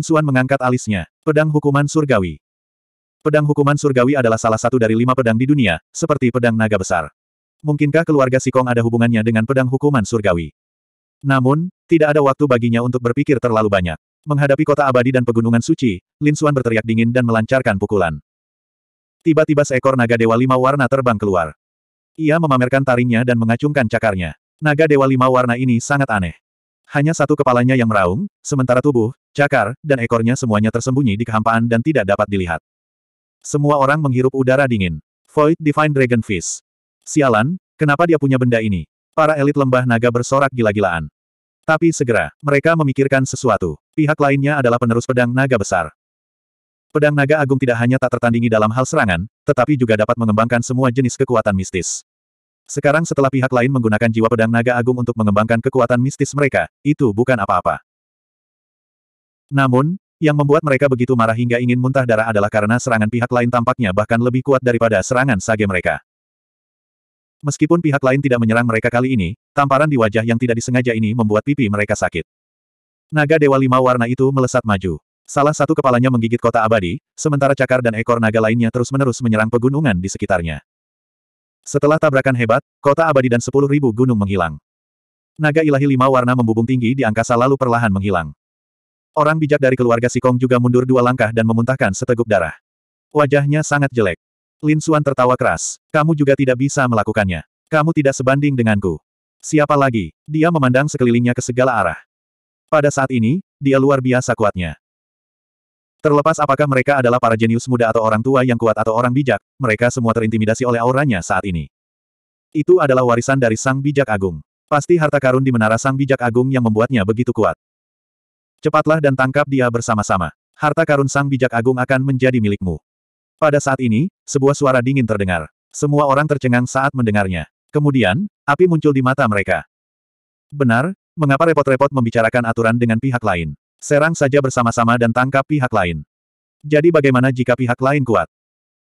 Lin Xuan mengangkat alisnya. Pedang Hukuman Surgawi. Pedang Hukuman Surgawi adalah salah satu dari lima pedang di dunia, seperti pedang naga besar. Mungkinkah keluarga Sikong ada hubungannya dengan pedang Hukuman Surgawi? Namun, tidak ada waktu baginya untuk berpikir terlalu banyak. Menghadapi kota abadi dan pegunungan suci, Lin Xuan berteriak dingin dan melancarkan pukulan. Tiba-tiba seekor naga dewa lima warna terbang keluar. Ia memamerkan taringnya dan mengacungkan cakarnya. Naga dewa lima warna ini sangat aneh. Hanya satu kepalanya yang meraung, sementara tubuh, Cakar, dan ekornya semuanya tersembunyi di kehampaan dan tidak dapat dilihat. Semua orang menghirup udara dingin. Void Divine Dragon Fish. Sialan, kenapa dia punya benda ini? Para elit lembah naga bersorak gila-gilaan. Tapi segera, mereka memikirkan sesuatu. Pihak lainnya adalah penerus pedang naga besar. Pedang naga agung tidak hanya tak tertandingi dalam hal serangan, tetapi juga dapat mengembangkan semua jenis kekuatan mistis. Sekarang setelah pihak lain menggunakan jiwa pedang naga agung untuk mengembangkan kekuatan mistis mereka, itu bukan apa-apa. Namun, yang membuat mereka begitu marah hingga ingin muntah darah adalah karena serangan pihak lain tampaknya bahkan lebih kuat daripada serangan sage mereka. Meskipun pihak lain tidak menyerang mereka kali ini, tamparan di wajah yang tidak disengaja ini membuat pipi mereka sakit. Naga Dewa Lima Warna itu melesat maju. Salah satu kepalanya menggigit kota abadi, sementara cakar dan ekor naga lainnya terus-menerus menyerang pegunungan di sekitarnya. Setelah tabrakan hebat, kota abadi dan sepuluh ribu gunung menghilang. Naga ilahi lima warna membubung tinggi di angkasa lalu perlahan menghilang. Orang bijak dari keluarga Sikong juga mundur dua langkah dan memuntahkan seteguk darah. Wajahnya sangat jelek. Lin Suan tertawa keras. Kamu juga tidak bisa melakukannya. Kamu tidak sebanding denganku. Siapa lagi? Dia memandang sekelilingnya ke segala arah. Pada saat ini, dia luar biasa kuatnya. Terlepas apakah mereka adalah para jenius muda atau orang tua yang kuat atau orang bijak, mereka semua terintimidasi oleh auranya saat ini. Itu adalah warisan dari Sang Bijak Agung. Pasti harta karun di menara Sang Bijak Agung yang membuatnya begitu kuat. Cepatlah dan tangkap dia bersama-sama. Harta karun sang bijak agung akan menjadi milikmu. Pada saat ini, sebuah suara dingin terdengar. Semua orang tercengang saat mendengarnya. Kemudian, api muncul di mata mereka. Benar, mengapa repot-repot membicarakan aturan dengan pihak lain? Serang saja bersama-sama dan tangkap pihak lain. Jadi bagaimana jika pihak lain kuat?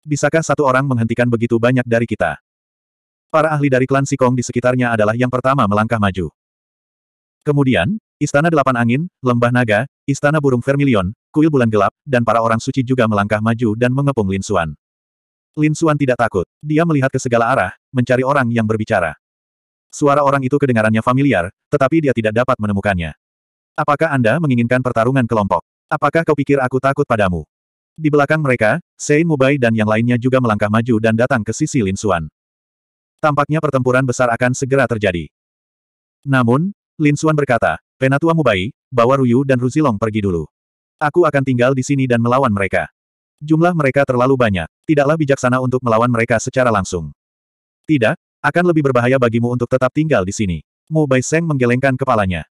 Bisakah satu orang menghentikan begitu banyak dari kita? Para ahli dari klan Sikong di sekitarnya adalah yang pertama melangkah maju. Kemudian, Istana Delapan Angin, Lembah Naga, Istana Burung Vermilion, Kuil Bulan Gelap, dan para orang suci juga melangkah maju dan mengepung Lin Xuan. Lin Xuan tidak takut. Dia melihat ke segala arah, mencari orang yang berbicara. Suara orang itu kedengarannya familiar, tetapi dia tidak dapat menemukannya. Apakah Anda menginginkan pertarungan kelompok? Apakah kau pikir aku takut padamu? Di belakang mereka, Sein Mubai dan yang lainnya juga melangkah maju dan datang ke sisi Lin Xuan. Tampaknya pertempuran besar akan segera terjadi. Namun, Lin Xuan berkata, Penatua Mubai, bawa Ruyu dan Ruzilong pergi dulu. Aku akan tinggal di sini dan melawan mereka. Jumlah mereka terlalu banyak, tidaklah bijaksana untuk melawan mereka secara langsung. Tidak, akan lebih berbahaya bagimu untuk tetap tinggal di sini. Mubai Seng menggelengkan kepalanya.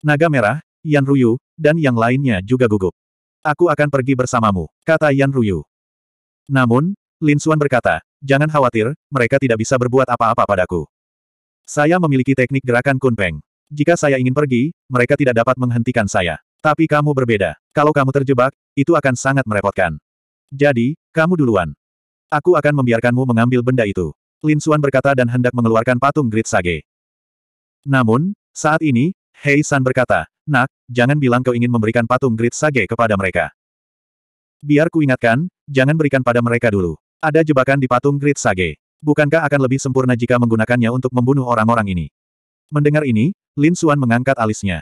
Naga Merah, Yan Ruyu, dan yang lainnya juga gugup. Aku akan pergi bersamamu, kata Yan Ruyu. Namun, Lin Xuan berkata, jangan khawatir, mereka tidak bisa berbuat apa-apa padaku. Saya memiliki teknik gerakan kunpeng. Jika saya ingin pergi, mereka tidak dapat menghentikan saya. Tapi kamu berbeda. Kalau kamu terjebak, itu akan sangat merepotkan. Jadi, kamu duluan. Aku akan membiarkanmu mengambil benda itu. Lin Suan berkata dan hendak mengeluarkan patung Grid Sage. Namun, saat ini, Hei San berkata, Nak, jangan bilang kau ingin memberikan patung Grid Sage kepada mereka. Biar ku ingatkan, jangan berikan pada mereka dulu. Ada jebakan di patung Grid Sage. Bukankah akan lebih sempurna jika menggunakannya untuk membunuh orang-orang ini? Mendengar ini, Lin Xuan mengangkat alisnya.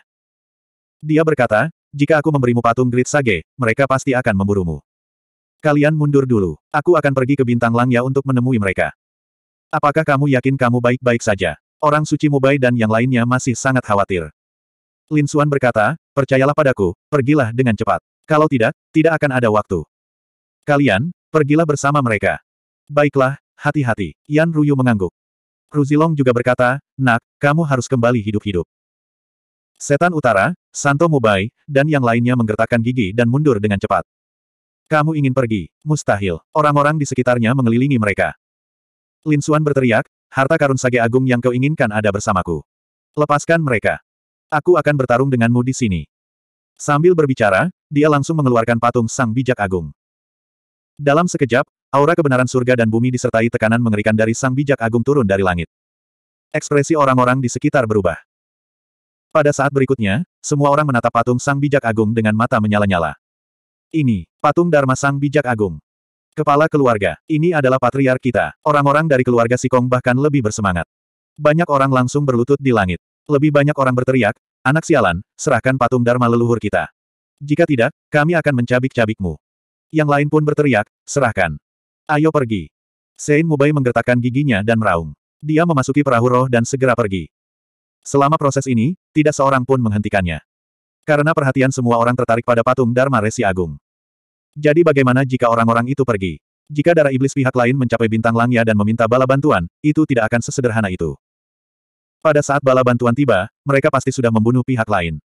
Dia berkata, jika aku memberimu patung Great Sage, mereka pasti akan memburumu. Kalian mundur dulu. Aku akan pergi ke Bintang Langya untuk menemui mereka. Apakah kamu yakin kamu baik-baik saja? Orang suci Mubai dan yang lainnya masih sangat khawatir. Lin Xuan berkata, percayalah padaku, pergilah dengan cepat. Kalau tidak, tidak akan ada waktu. Kalian, pergilah bersama mereka. Baiklah, hati-hati. Yan Ruyu mengangguk. Kruzilong juga berkata, Nak, kamu harus kembali hidup-hidup. Setan Utara, Santo Mubai, dan yang lainnya menggertakkan gigi dan mundur dengan cepat. Kamu ingin pergi? Mustahil. Orang-orang di sekitarnya mengelilingi mereka. Lin Suan berteriak, harta karun sage agung yang kau inginkan ada bersamaku. Lepaskan mereka. Aku akan bertarung denganmu di sini. Sambil berbicara, dia langsung mengeluarkan patung sang bijak agung. Dalam sekejap, Aura kebenaran surga dan bumi disertai tekanan mengerikan dari sang bijak agung turun dari langit. Ekspresi orang-orang di sekitar berubah. Pada saat berikutnya, semua orang menatap patung sang bijak agung dengan mata menyala-nyala. Ini, patung Dharma sang bijak agung. Kepala keluarga, ini adalah patriark kita. Orang-orang dari keluarga Sikong bahkan lebih bersemangat. Banyak orang langsung berlutut di langit. Lebih banyak orang berteriak, anak sialan, serahkan patung Dharma leluhur kita. Jika tidak, kami akan mencabik-cabikmu. Yang lain pun berteriak, serahkan. Ayo pergi. Sein Mubai menggertakkan giginya dan meraung. Dia memasuki perahu roh dan segera pergi. Selama proses ini, tidak seorang pun menghentikannya. Karena perhatian semua orang tertarik pada patung Dharma Resi Agung. Jadi bagaimana jika orang-orang itu pergi? Jika darah iblis pihak lain mencapai bintang langya dan meminta bala bantuan, itu tidak akan sesederhana itu. Pada saat bala bantuan tiba, mereka pasti sudah membunuh pihak lain.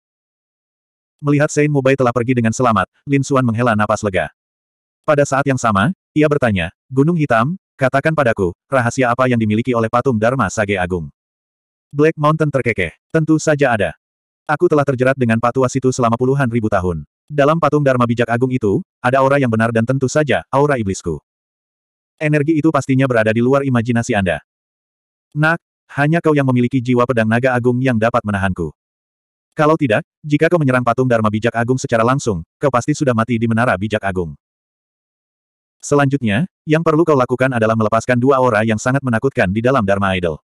Melihat Sein Mubai telah pergi dengan selamat, Lin Suan menghela napas lega. Pada saat yang sama, ia bertanya, Gunung Hitam, katakan padaku, rahasia apa yang dimiliki oleh patung Dharma Sage Agung? Black Mountain terkekeh. Tentu saja ada. Aku telah terjerat dengan patua situ selama puluhan ribu tahun. Dalam patung Dharma Bijak Agung itu, ada aura yang benar dan tentu saja, aura iblisku. Energi itu pastinya berada di luar imajinasi Anda. Nak, hanya kau yang memiliki jiwa pedang naga agung yang dapat menahanku. Kalau tidak, jika kau menyerang patung Dharma Bijak Agung secara langsung, kau pasti sudah mati di Menara Bijak Agung. Selanjutnya, yang perlu kau lakukan adalah melepaskan dua aura yang sangat menakutkan di dalam Dharma Idol.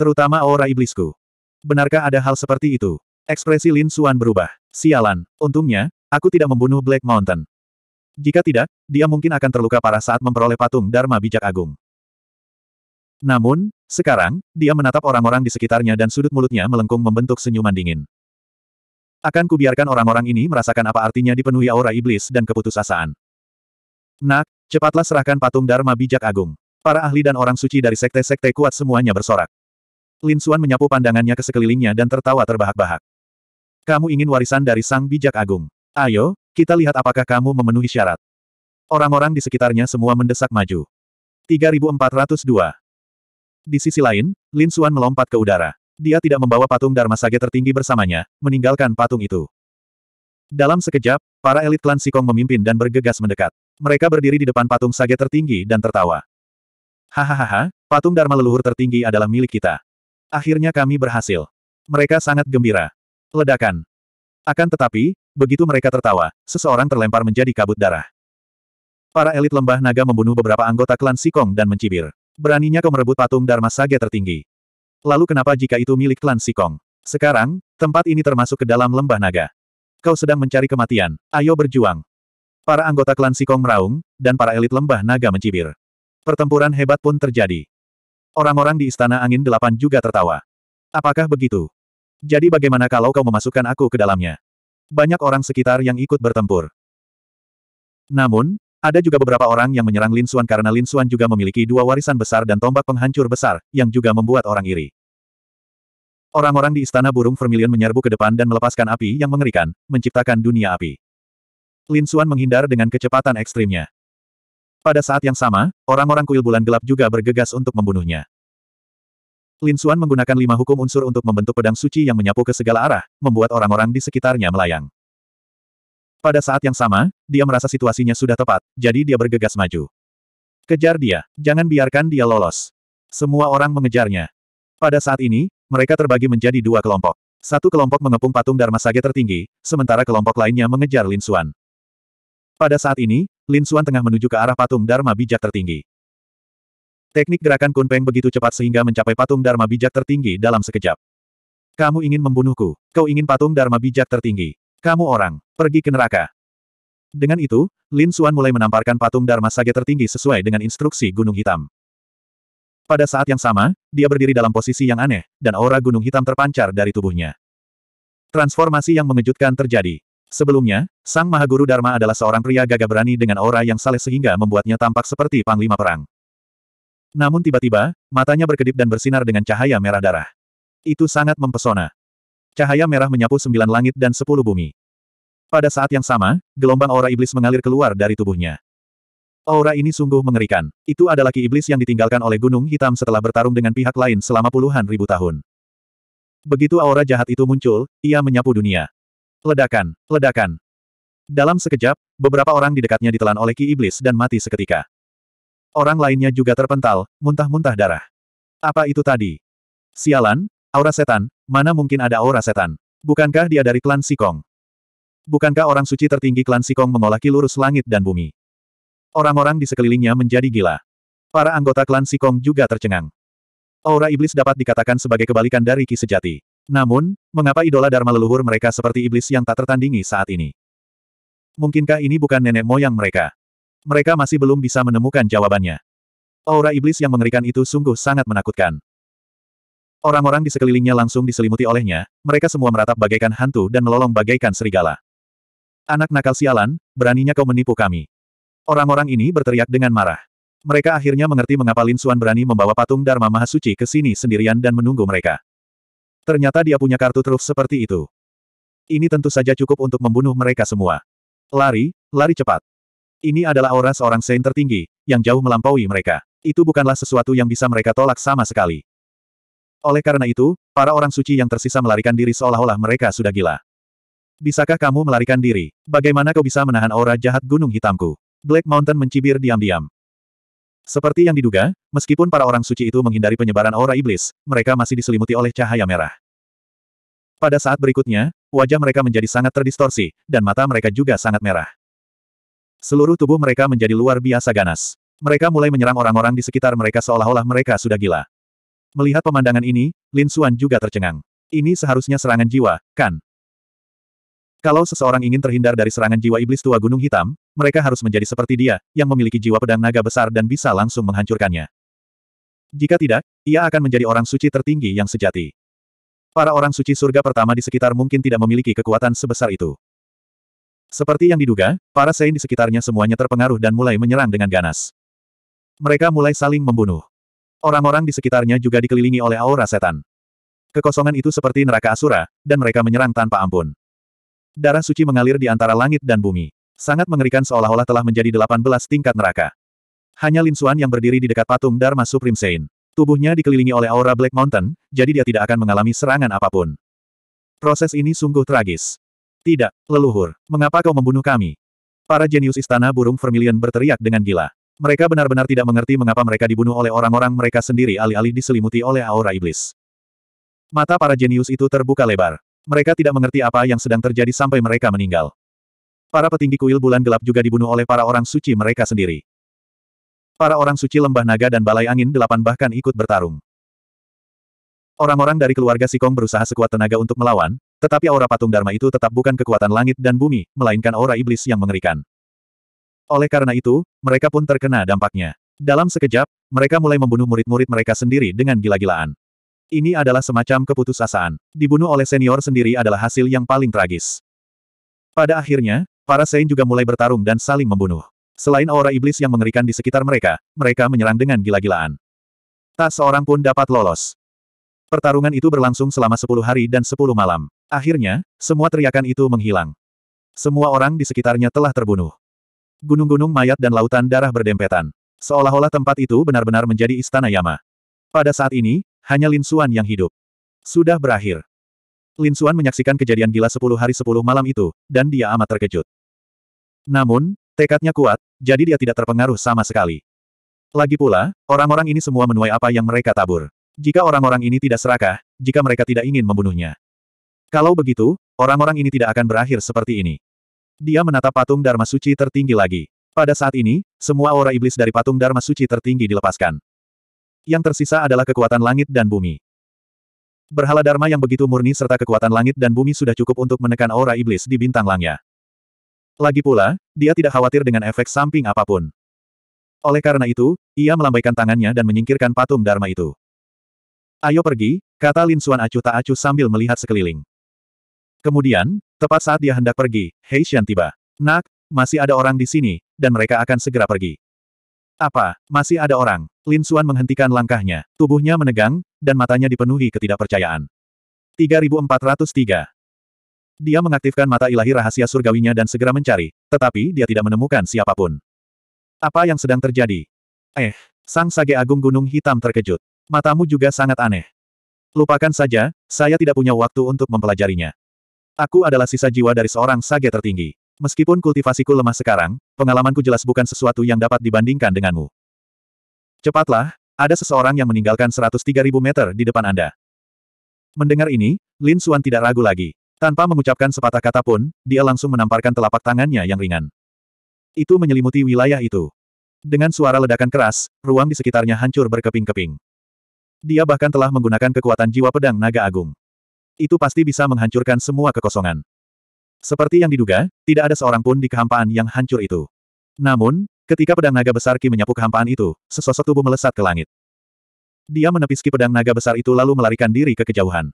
Terutama aura iblisku. Benarkah ada hal seperti itu? Ekspresi Lin Suan berubah. Sialan, untungnya, aku tidak membunuh Black Mountain. Jika tidak, dia mungkin akan terluka parah saat memperoleh patung Dharma Bijak Agung. Namun, sekarang, dia menatap orang-orang di sekitarnya dan sudut mulutnya melengkung membentuk senyuman dingin. Akan kubiarkan orang-orang ini merasakan apa artinya dipenuhi aura iblis dan keputusasaan. Nak, cepatlah serahkan patung Dharma Bijak Agung. Para ahli dan orang suci dari sekte-sekte kuat semuanya bersorak. Lin Xuan menyapu pandangannya ke sekelilingnya dan tertawa terbahak-bahak. Kamu ingin warisan dari Sang Bijak Agung. Ayo, kita lihat apakah kamu memenuhi syarat. Orang-orang di sekitarnya semua mendesak maju. 3402 Di sisi lain, Lin Xuan melompat ke udara. Dia tidak membawa patung Dharma Sage tertinggi bersamanya, meninggalkan patung itu. Dalam sekejap, para elit klan Sikong memimpin dan bergegas mendekat. Mereka berdiri di depan patung sage tertinggi dan tertawa. Hahaha, patung Dharma leluhur tertinggi adalah milik kita. Akhirnya kami berhasil. Mereka sangat gembira. Ledakan. Akan tetapi, begitu mereka tertawa, seseorang terlempar menjadi kabut darah. Para elit lembah naga membunuh beberapa anggota klan Sikong dan mencibir. Beraninya kau merebut patung Dharma Sage tertinggi. Lalu kenapa jika itu milik klan Sikong? Sekarang, tempat ini termasuk ke dalam lembah naga. Kau sedang mencari kematian, ayo berjuang. Para anggota klan Sikong meraung, dan para elit lembah naga mencibir. Pertempuran hebat pun terjadi. Orang-orang di Istana Angin Delapan juga tertawa. Apakah begitu? Jadi bagaimana kalau kau memasukkan aku ke dalamnya? Banyak orang sekitar yang ikut bertempur. Namun, ada juga beberapa orang yang menyerang Lin Suan karena Lin Suan juga memiliki dua warisan besar dan tombak penghancur besar, yang juga membuat orang iri. Orang-orang di Istana Burung Vermilion menyerbu ke depan dan melepaskan api yang mengerikan, menciptakan dunia api. Lin Xuan menghindar dengan kecepatan ekstrimnya. Pada saat yang sama, orang-orang kuil bulan gelap juga bergegas untuk membunuhnya. Lin Xuan menggunakan lima hukum unsur untuk membentuk pedang suci yang menyapu ke segala arah, membuat orang-orang di sekitarnya melayang. Pada saat yang sama, dia merasa situasinya sudah tepat, jadi dia bergegas maju. Kejar dia, jangan biarkan dia lolos. Semua orang mengejarnya. Pada saat ini, mereka terbagi menjadi dua kelompok. Satu kelompok mengepung patung Dharma Sage tertinggi, sementara kelompok lainnya mengejar Lin Xuan. Pada saat ini, Lin Xuan tengah menuju ke arah patung Dharma Bijak tertinggi. Teknik gerakan Kunpeng begitu cepat sehingga mencapai patung Dharma Bijak tertinggi dalam sekejap. Kamu ingin membunuhku. Kau ingin patung Dharma Bijak tertinggi. Kamu orang. Pergi ke neraka. Dengan itu, Lin Xuan mulai menamparkan patung Dharma Sage tertinggi sesuai dengan instruksi Gunung Hitam. Pada saat yang sama, dia berdiri dalam posisi yang aneh, dan aura Gunung Hitam terpancar dari tubuhnya. Transformasi yang mengejutkan terjadi. Sebelumnya, Sang Mahaguru Dharma adalah seorang pria gagah berani dengan aura yang saleh sehingga membuatnya tampak seperti panglima perang. Namun tiba-tiba, matanya berkedip dan bersinar dengan cahaya merah darah. Itu sangat mempesona. Cahaya merah menyapu sembilan langit dan sepuluh bumi. Pada saat yang sama, gelombang aura iblis mengalir keluar dari tubuhnya. Aura ini sungguh mengerikan. Itu adalah ki iblis yang ditinggalkan oleh Gunung Hitam setelah bertarung dengan pihak lain selama puluhan ribu tahun. Begitu aura jahat itu muncul, ia menyapu dunia. Ledakan, ledakan. Dalam sekejap, beberapa orang di dekatnya ditelan oleh ki iblis dan mati seketika. Orang lainnya juga terpental, muntah-muntah darah. Apa itu tadi? Sialan, aura setan, mana mungkin ada aura setan? Bukankah dia dari klan Sikong? Bukankah orang suci tertinggi klan Sikong mengolaki lurus langit dan bumi? Orang-orang di sekelilingnya menjadi gila. Para anggota klan Sikong juga tercengang. Aura iblis dapat dikatakan sebagai kebalikan dari ki sejati. Namun, mengapa idola Dharma leluhur mereka seperti iblis yang tak tertandingi saat ini? Mungkinkah ini bukan nenek moyang mereka? Mereka masih belum bisa menemukan jawabannya. Aura iblis yang mengerikan itu sungguh sangat menakutkan. Orang-orang di sekelilingnya langsung diselimuti olehnya, mereka semua meratap bagaikan hantu dan melolong bagaikan serigala. Anak nakal sialan, beraninya kau menipu kami. Orang-orang ini berteriak dengan marah. Mereka akhirnya mengerti mengapa Lin Xuan berani membawa patung Dharma Mahasuci ke sini sendirian dan menunggu mereka. Ternyata dia punya kartu truf seperti itu. Ini tentu saja cukup untuk membunuh mereka semua. Lari, lari cepat. Ini adalah aura seorang Saint tertinggi, yang jauh melampaui mereka. Itu bukanlah sesuatu yang bisa mereka tolak sama sekali. Oleh karena itu, para orang suci yang tersisa melarikan diri seolah-olah mereka sudah gila. Bisakah kamu melarikan diri? Bagaimana kau bisa menahan aura jahat gunung hitamku? Black Mountain mencibir diam-diam. Seperti yang diduga, meskipun para orang suci itu menghindari penyebaran aura iblis, mereka masih diselimuti oleh cahaya merah. Pada saat berikutnya, wajah mereka menjadi sangat terdistorsi, dan mata mereka juga sangat merah. Seluruh tubuh mereka menjadi luar biasa ganas. Mereka mulai menyerang orang-orang di sekitar mereka seolah-olah mereka sudah gila. Melihat pemandangan ini, Lin Xuan juga tercengang. Ini seharusnya serangan jiwa, kan? Kalau seseorang ingin terhindar dari serangan jiwa iblis tua Gunung Hitam, mereka harus menjadi seperti dia, yang memiliki jiwa pedang naga besar dan bisa langsung menghancurkannya. Jika tidak, ia akan menjadi orang suci tertinggi yang sejati. Para orang suci surga pertama di sekitar mungkin tidak memiliki kekuatan sebesar itu. Seperti yang diduga, para Sein di sekitarnya semuanya terpengaruh dan mulai menyerang dengan ganas. Mereka mulai saling membunuh. Orang-orang di sekitarnya juga dikelilingi oleh aura setan. Kekosongan itu seperti neraka asura, dan mereka menyerang tanpa ampun. Darah suci mengalir di antara langit dan bumi. Sangat mengerikan seolah-olah telah menjadi 18 tingkat neraka. Hanya Lin Xuan yang berdiri di dekat patung Dharma Supreme Saint. Tubuhnya dikelilingi oleh aura Black Mountain, jadi dia tidak akan mengalami serangan apapun. Proses ini sungguh tragis. Tidak, leluhur, mengapa kau membunuh kami? Para jenius istana burung vermilion berteriak dengan gila. Mereka benar-benar tidak mengerti mengapa mereka dibunuh oleh orang-orang mereka sendiri alih-alih diselimuti oleh aura iblis. Mata para jenius itu terbuka lebar. Mereka tidak mengerti apa yang sedang terjadi sampai mereka meninggal. Para petinggi kuil bulan gelap juga dibunuh oleh para orang suci mereka sendiri. Para orang suci lembah naga dan balai angin delapan bahkan ikut bertarung. Orang-orang dari keluarga Sikong berusaha sekuat tenaga untuk melawan, tetapi aura patung Dharma itu tetap bukan kekuatan langit dan bumi, melainkan aura iblis yang mengerikan. Oleh karena itu, mereka pun terkena dampaknya. Dalam sekejap, mereka mulai membunuh murid-murid mereka sendiri dengan gila-gilaan. Ini adalah semacam keputusasaan. Dibunuh oleh senior sendiri adalah hasil yang paling tragis. Pada akhirnya, para Sein juga mulai bertarung dan saling membunuh. Selain aura iblis yang mengerikan di sekitar mereka, mereka menyerang dengan gila-gilaan. Tak seorang pun dapat lolos. Pertarungan itu berlangsung selama 10 hari dan 10 malam. Akhirnya, semua teriakan itu menghilang. Semua orang di sekitarnya telah terbunuh. Gunung-gunung mayat dan lautan darah berdempetan. Seolah-olah tempat itu benar-benar menjadi istana Yama. Pada saat ini, hanya Lin Xuan yang hidup. Sudah berakhir. Lin Xuan menyaksikan kejadian gila 10 hari 10 malam itu, dan dia amat terkejut. Namun, tekadnya kuat, jadi dia tidak terpengaruh sama sekali. Lagi pula, orang-orang ini semua menuai apa yang mereka tabur. Jika orang-orang ini tidak serakah, jika mereka tidak ingin membunuhnya. Kalau begitu, orang-orang ini tidak akan berakhir seperti ini. Dia menatap patung Dharma Suci tertinggi lagi. Pada saat ini, semua aura iblis dari patung Dharma Suci tertinggi dilepaskan. Yang tersisa adalah kekuatan langit dan bumi. Berhala Dharma yang begitu murni serta kekuatan langit dan bumi sudah cukup untuk menekan aura iblis di bintang langnya. Lagi pula, dia tidak khawatir dengan efek samping apapun. Oleh karena itu, ia melambaikan tangannya dan menyingkirkan patung Dharma itu. Ayo pergi, kata Lin Xuan acuh tak acuh sambil melihat sekeliling. Kemudian, tepat saat dia hendak pergi, Hei Xian tiba. Nak, masih ada orang di sini, dan mereka akan segera pergi. Apa, masih ada orang? Lin Suan menghentikan langkahnya, tubuhnya menegang, dan matanya dipenuhi ketidakpercayaan. 3403 Dia mengaktifkan mata ilahi rahasia surgawinya dan segera mencari, tetapi dia tidak menemukan siapapun. Apa yang sedang terjadi? Eh, Sang Sage Agung Gunung Hitam terkejut. Matamu juga sangat aneh. Lupakan saja, saya tidak punya waktu untuk mempelajarinya. Aku adalah sisa jiwa dari seorang sage tertinggi. Meskipun kultivasiku lemah sekarang, pengalamanku jelas bukan sesuatu yang dapat dibandingkan denganmu. Cepatlah, ada seseorang yang meninggalkan 103.000 meter di depan Anda. Mendengar ini, Lin Xuan tidak ragu lagi. Tanpa mengucapkan sepatah kata pun, dia langsung menamparkan telapak tangannya yang ringan. Itu menyelimuti wilayah itu. Dengan suara ledakan keras, ruang di sekitarnya hancur berkeping-keping. Dia bahkan telah menggunakan kekuatan jiwa pedang naga agung. Itu pasti bisa menghancurkan semua kekosongan. Seperti yang diduga, tidak ada seorang pun di kehampaan yang hancur itu. Namun, ketika pedang naga besar Ki menyapu kehampaan itu, sesosok tubuh melesat ke langit. Dia menepis Ki pedang naga besar itu lalu melarikan diri ke kejauhan.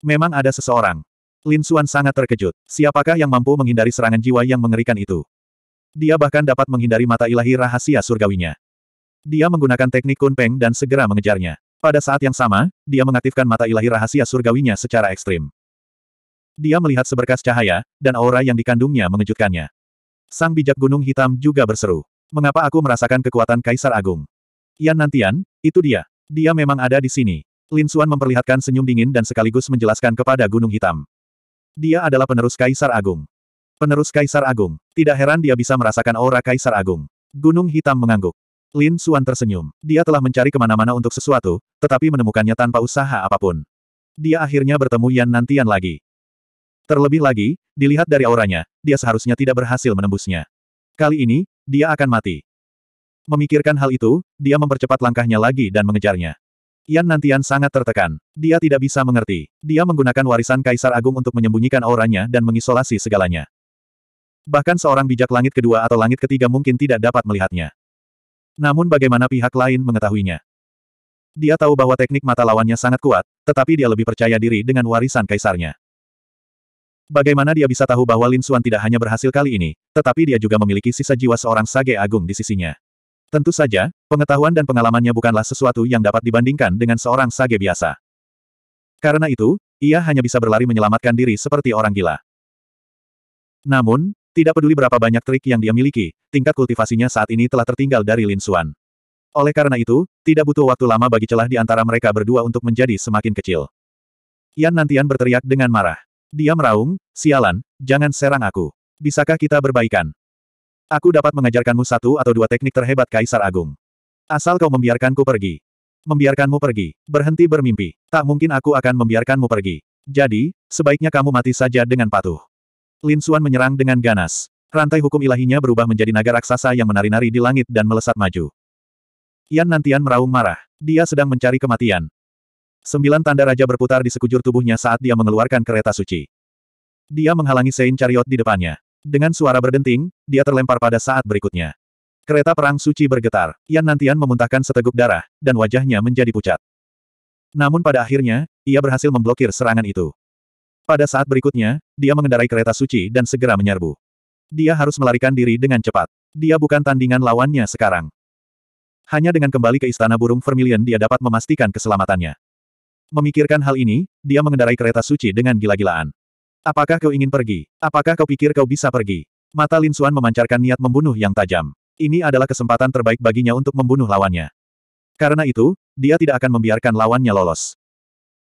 Memang ada seseorang. Lin Xuan sangat terkejut. Siapakah yang mampu menghindari serangan jiwa yang mengerikan itu? Dia bahkan dapat menghindari mata ilahi rahasia surgawinya. Dia menggunakan teknik kunpeng dan segera mengejarnya. Pada saat yang sama, dia mengaktifkan mata ilahi rahasia surgawinya secara ekstrim. Dia melihat seberkas cahaya, dan aura yang dikandungnya mengejutkannya. Sang bijak gunung hitam juga berseru. Mengapa aku merasakan kekuatan Kaisar Agung? Yan Nantian, itu dia. Dia memang ada di sini. Lin Xuan memperlihatkan senyum dingin dan sekaligus menjelaskan kepada Gunung Hitam. Dia adalah penerus Kaisar Agung. Penerus Kaisar Agung. Tidak heran dia bisa merasakan aura Kaisar Agung. Gunung Hitam mengangguk. Lin Xuan tersenyum. Dia telah mencari kemana-mana untuk sesuatu, tetapi menemukannya tanpa usaha apapun. Dia akhirnya bertemu Yan Nantian lagi. Terlebih lagi, dilihat dari auranya, dia seharusnya tidak berhasil menembusnya. Kali ini, dia akan mati. Memikirkan hal itu, dia mempercepat langkahnya lagi dan mengejarnya. Yan Nantian sangat tertekan. Dia tidak bisa mengerti. Dia menggunakan warisan Kaisar Agung untuk menyembunyikan auranya dan mengisolasi segalanya. Bahkan seorang bijak langit kedua atau langit ketiga mungkin tidak dapat melihatnya. Namun bagaimana pihak lain mengetahuinya? Dia tahu bahwa teknik mata lawannya sangat kuat, tetapi dia lebih percaya diri dengan warisan kaisarnya. Bagaimana dia bisa tahu bahwa Lin Xuan tidak hanya berhasil kali ini, tetapi dia juga memiliki sisa jiwa seorang sage agung di sisinya. Tentu saja, pengetahuan dan pengalamannya bukanlah sesuatu yang dapat dibandingkan dengan seorang sage biasa. Karena itu, ia hanya bisa berlari menyelamatkan diri seperti orang gila. Namun, tidak peduli berapa banyak trik yang dia miliki, tingkat kultivasinya saat ini telah tertinggal dari Lin Xuan. Oleh karena itu, tidak butuh waktu lama bagi celah di antara mereka berdua untuk menjadi semakin kecil. Yan Nantian berteriak dengan marah. Dia meraung, sialan, jangan serang aku. Bisakah kita berbaikan? Aku dapat mengajarkanmu satu atau dua teknik terhebat Kaisar Agung. Asal kau membiarkanku pergi. Membiarkanmu pergi. Berhenti bermimpi. Tak mungkin aku akan membiarkanmu pergi. Jadi, sebaiknya kamu mati saja dengan patuh. Lin Suan menyerang dengan ganas. Rantai hukum ilahinya berubah menjadi naga raksasa yang menari-nari di langit dan melesat maju. Yan Nantian meraung marah. Dia sedang mencari kematian. Sembilan tanda raja berputar di sekujur tubuhnya saat dia mengeluarkan kereta suci. Dia menghalangi Sein Chariot di depannya. Dengan suara berdenting, dia terlempar pada saat berikutnya. Kereta perang suci bergetar, Yan Nantian memuntahkan seteguk darah, dan wajahnya menjadi pucat. Namun pada akhirnya, ia berhasil memblokir serangan itu. Pada saat berikutnya, dia mengendarai kereta suci dan segera menyerbu. Dia harus melarikan diri dengan cepat. Dia bukan tandingan lawannya sekarang. Hanya dengan kembali ke istana burung Vermilion dia dapat memastikan keselamatannya. Memikirkan hal ini, dia mengendarai kereta suci dengan gila-gilaan. Apakah kau ingin pergi? Apakah kau pikir kau bisa pergi? Mata Lin Xuan memancarkan niat membunuh yang tajam. Ini adalah kesempatan terbaik baginya untuk membunuh lawannya. Karena itu, dia tidak akan membiarkan lawannya lolos.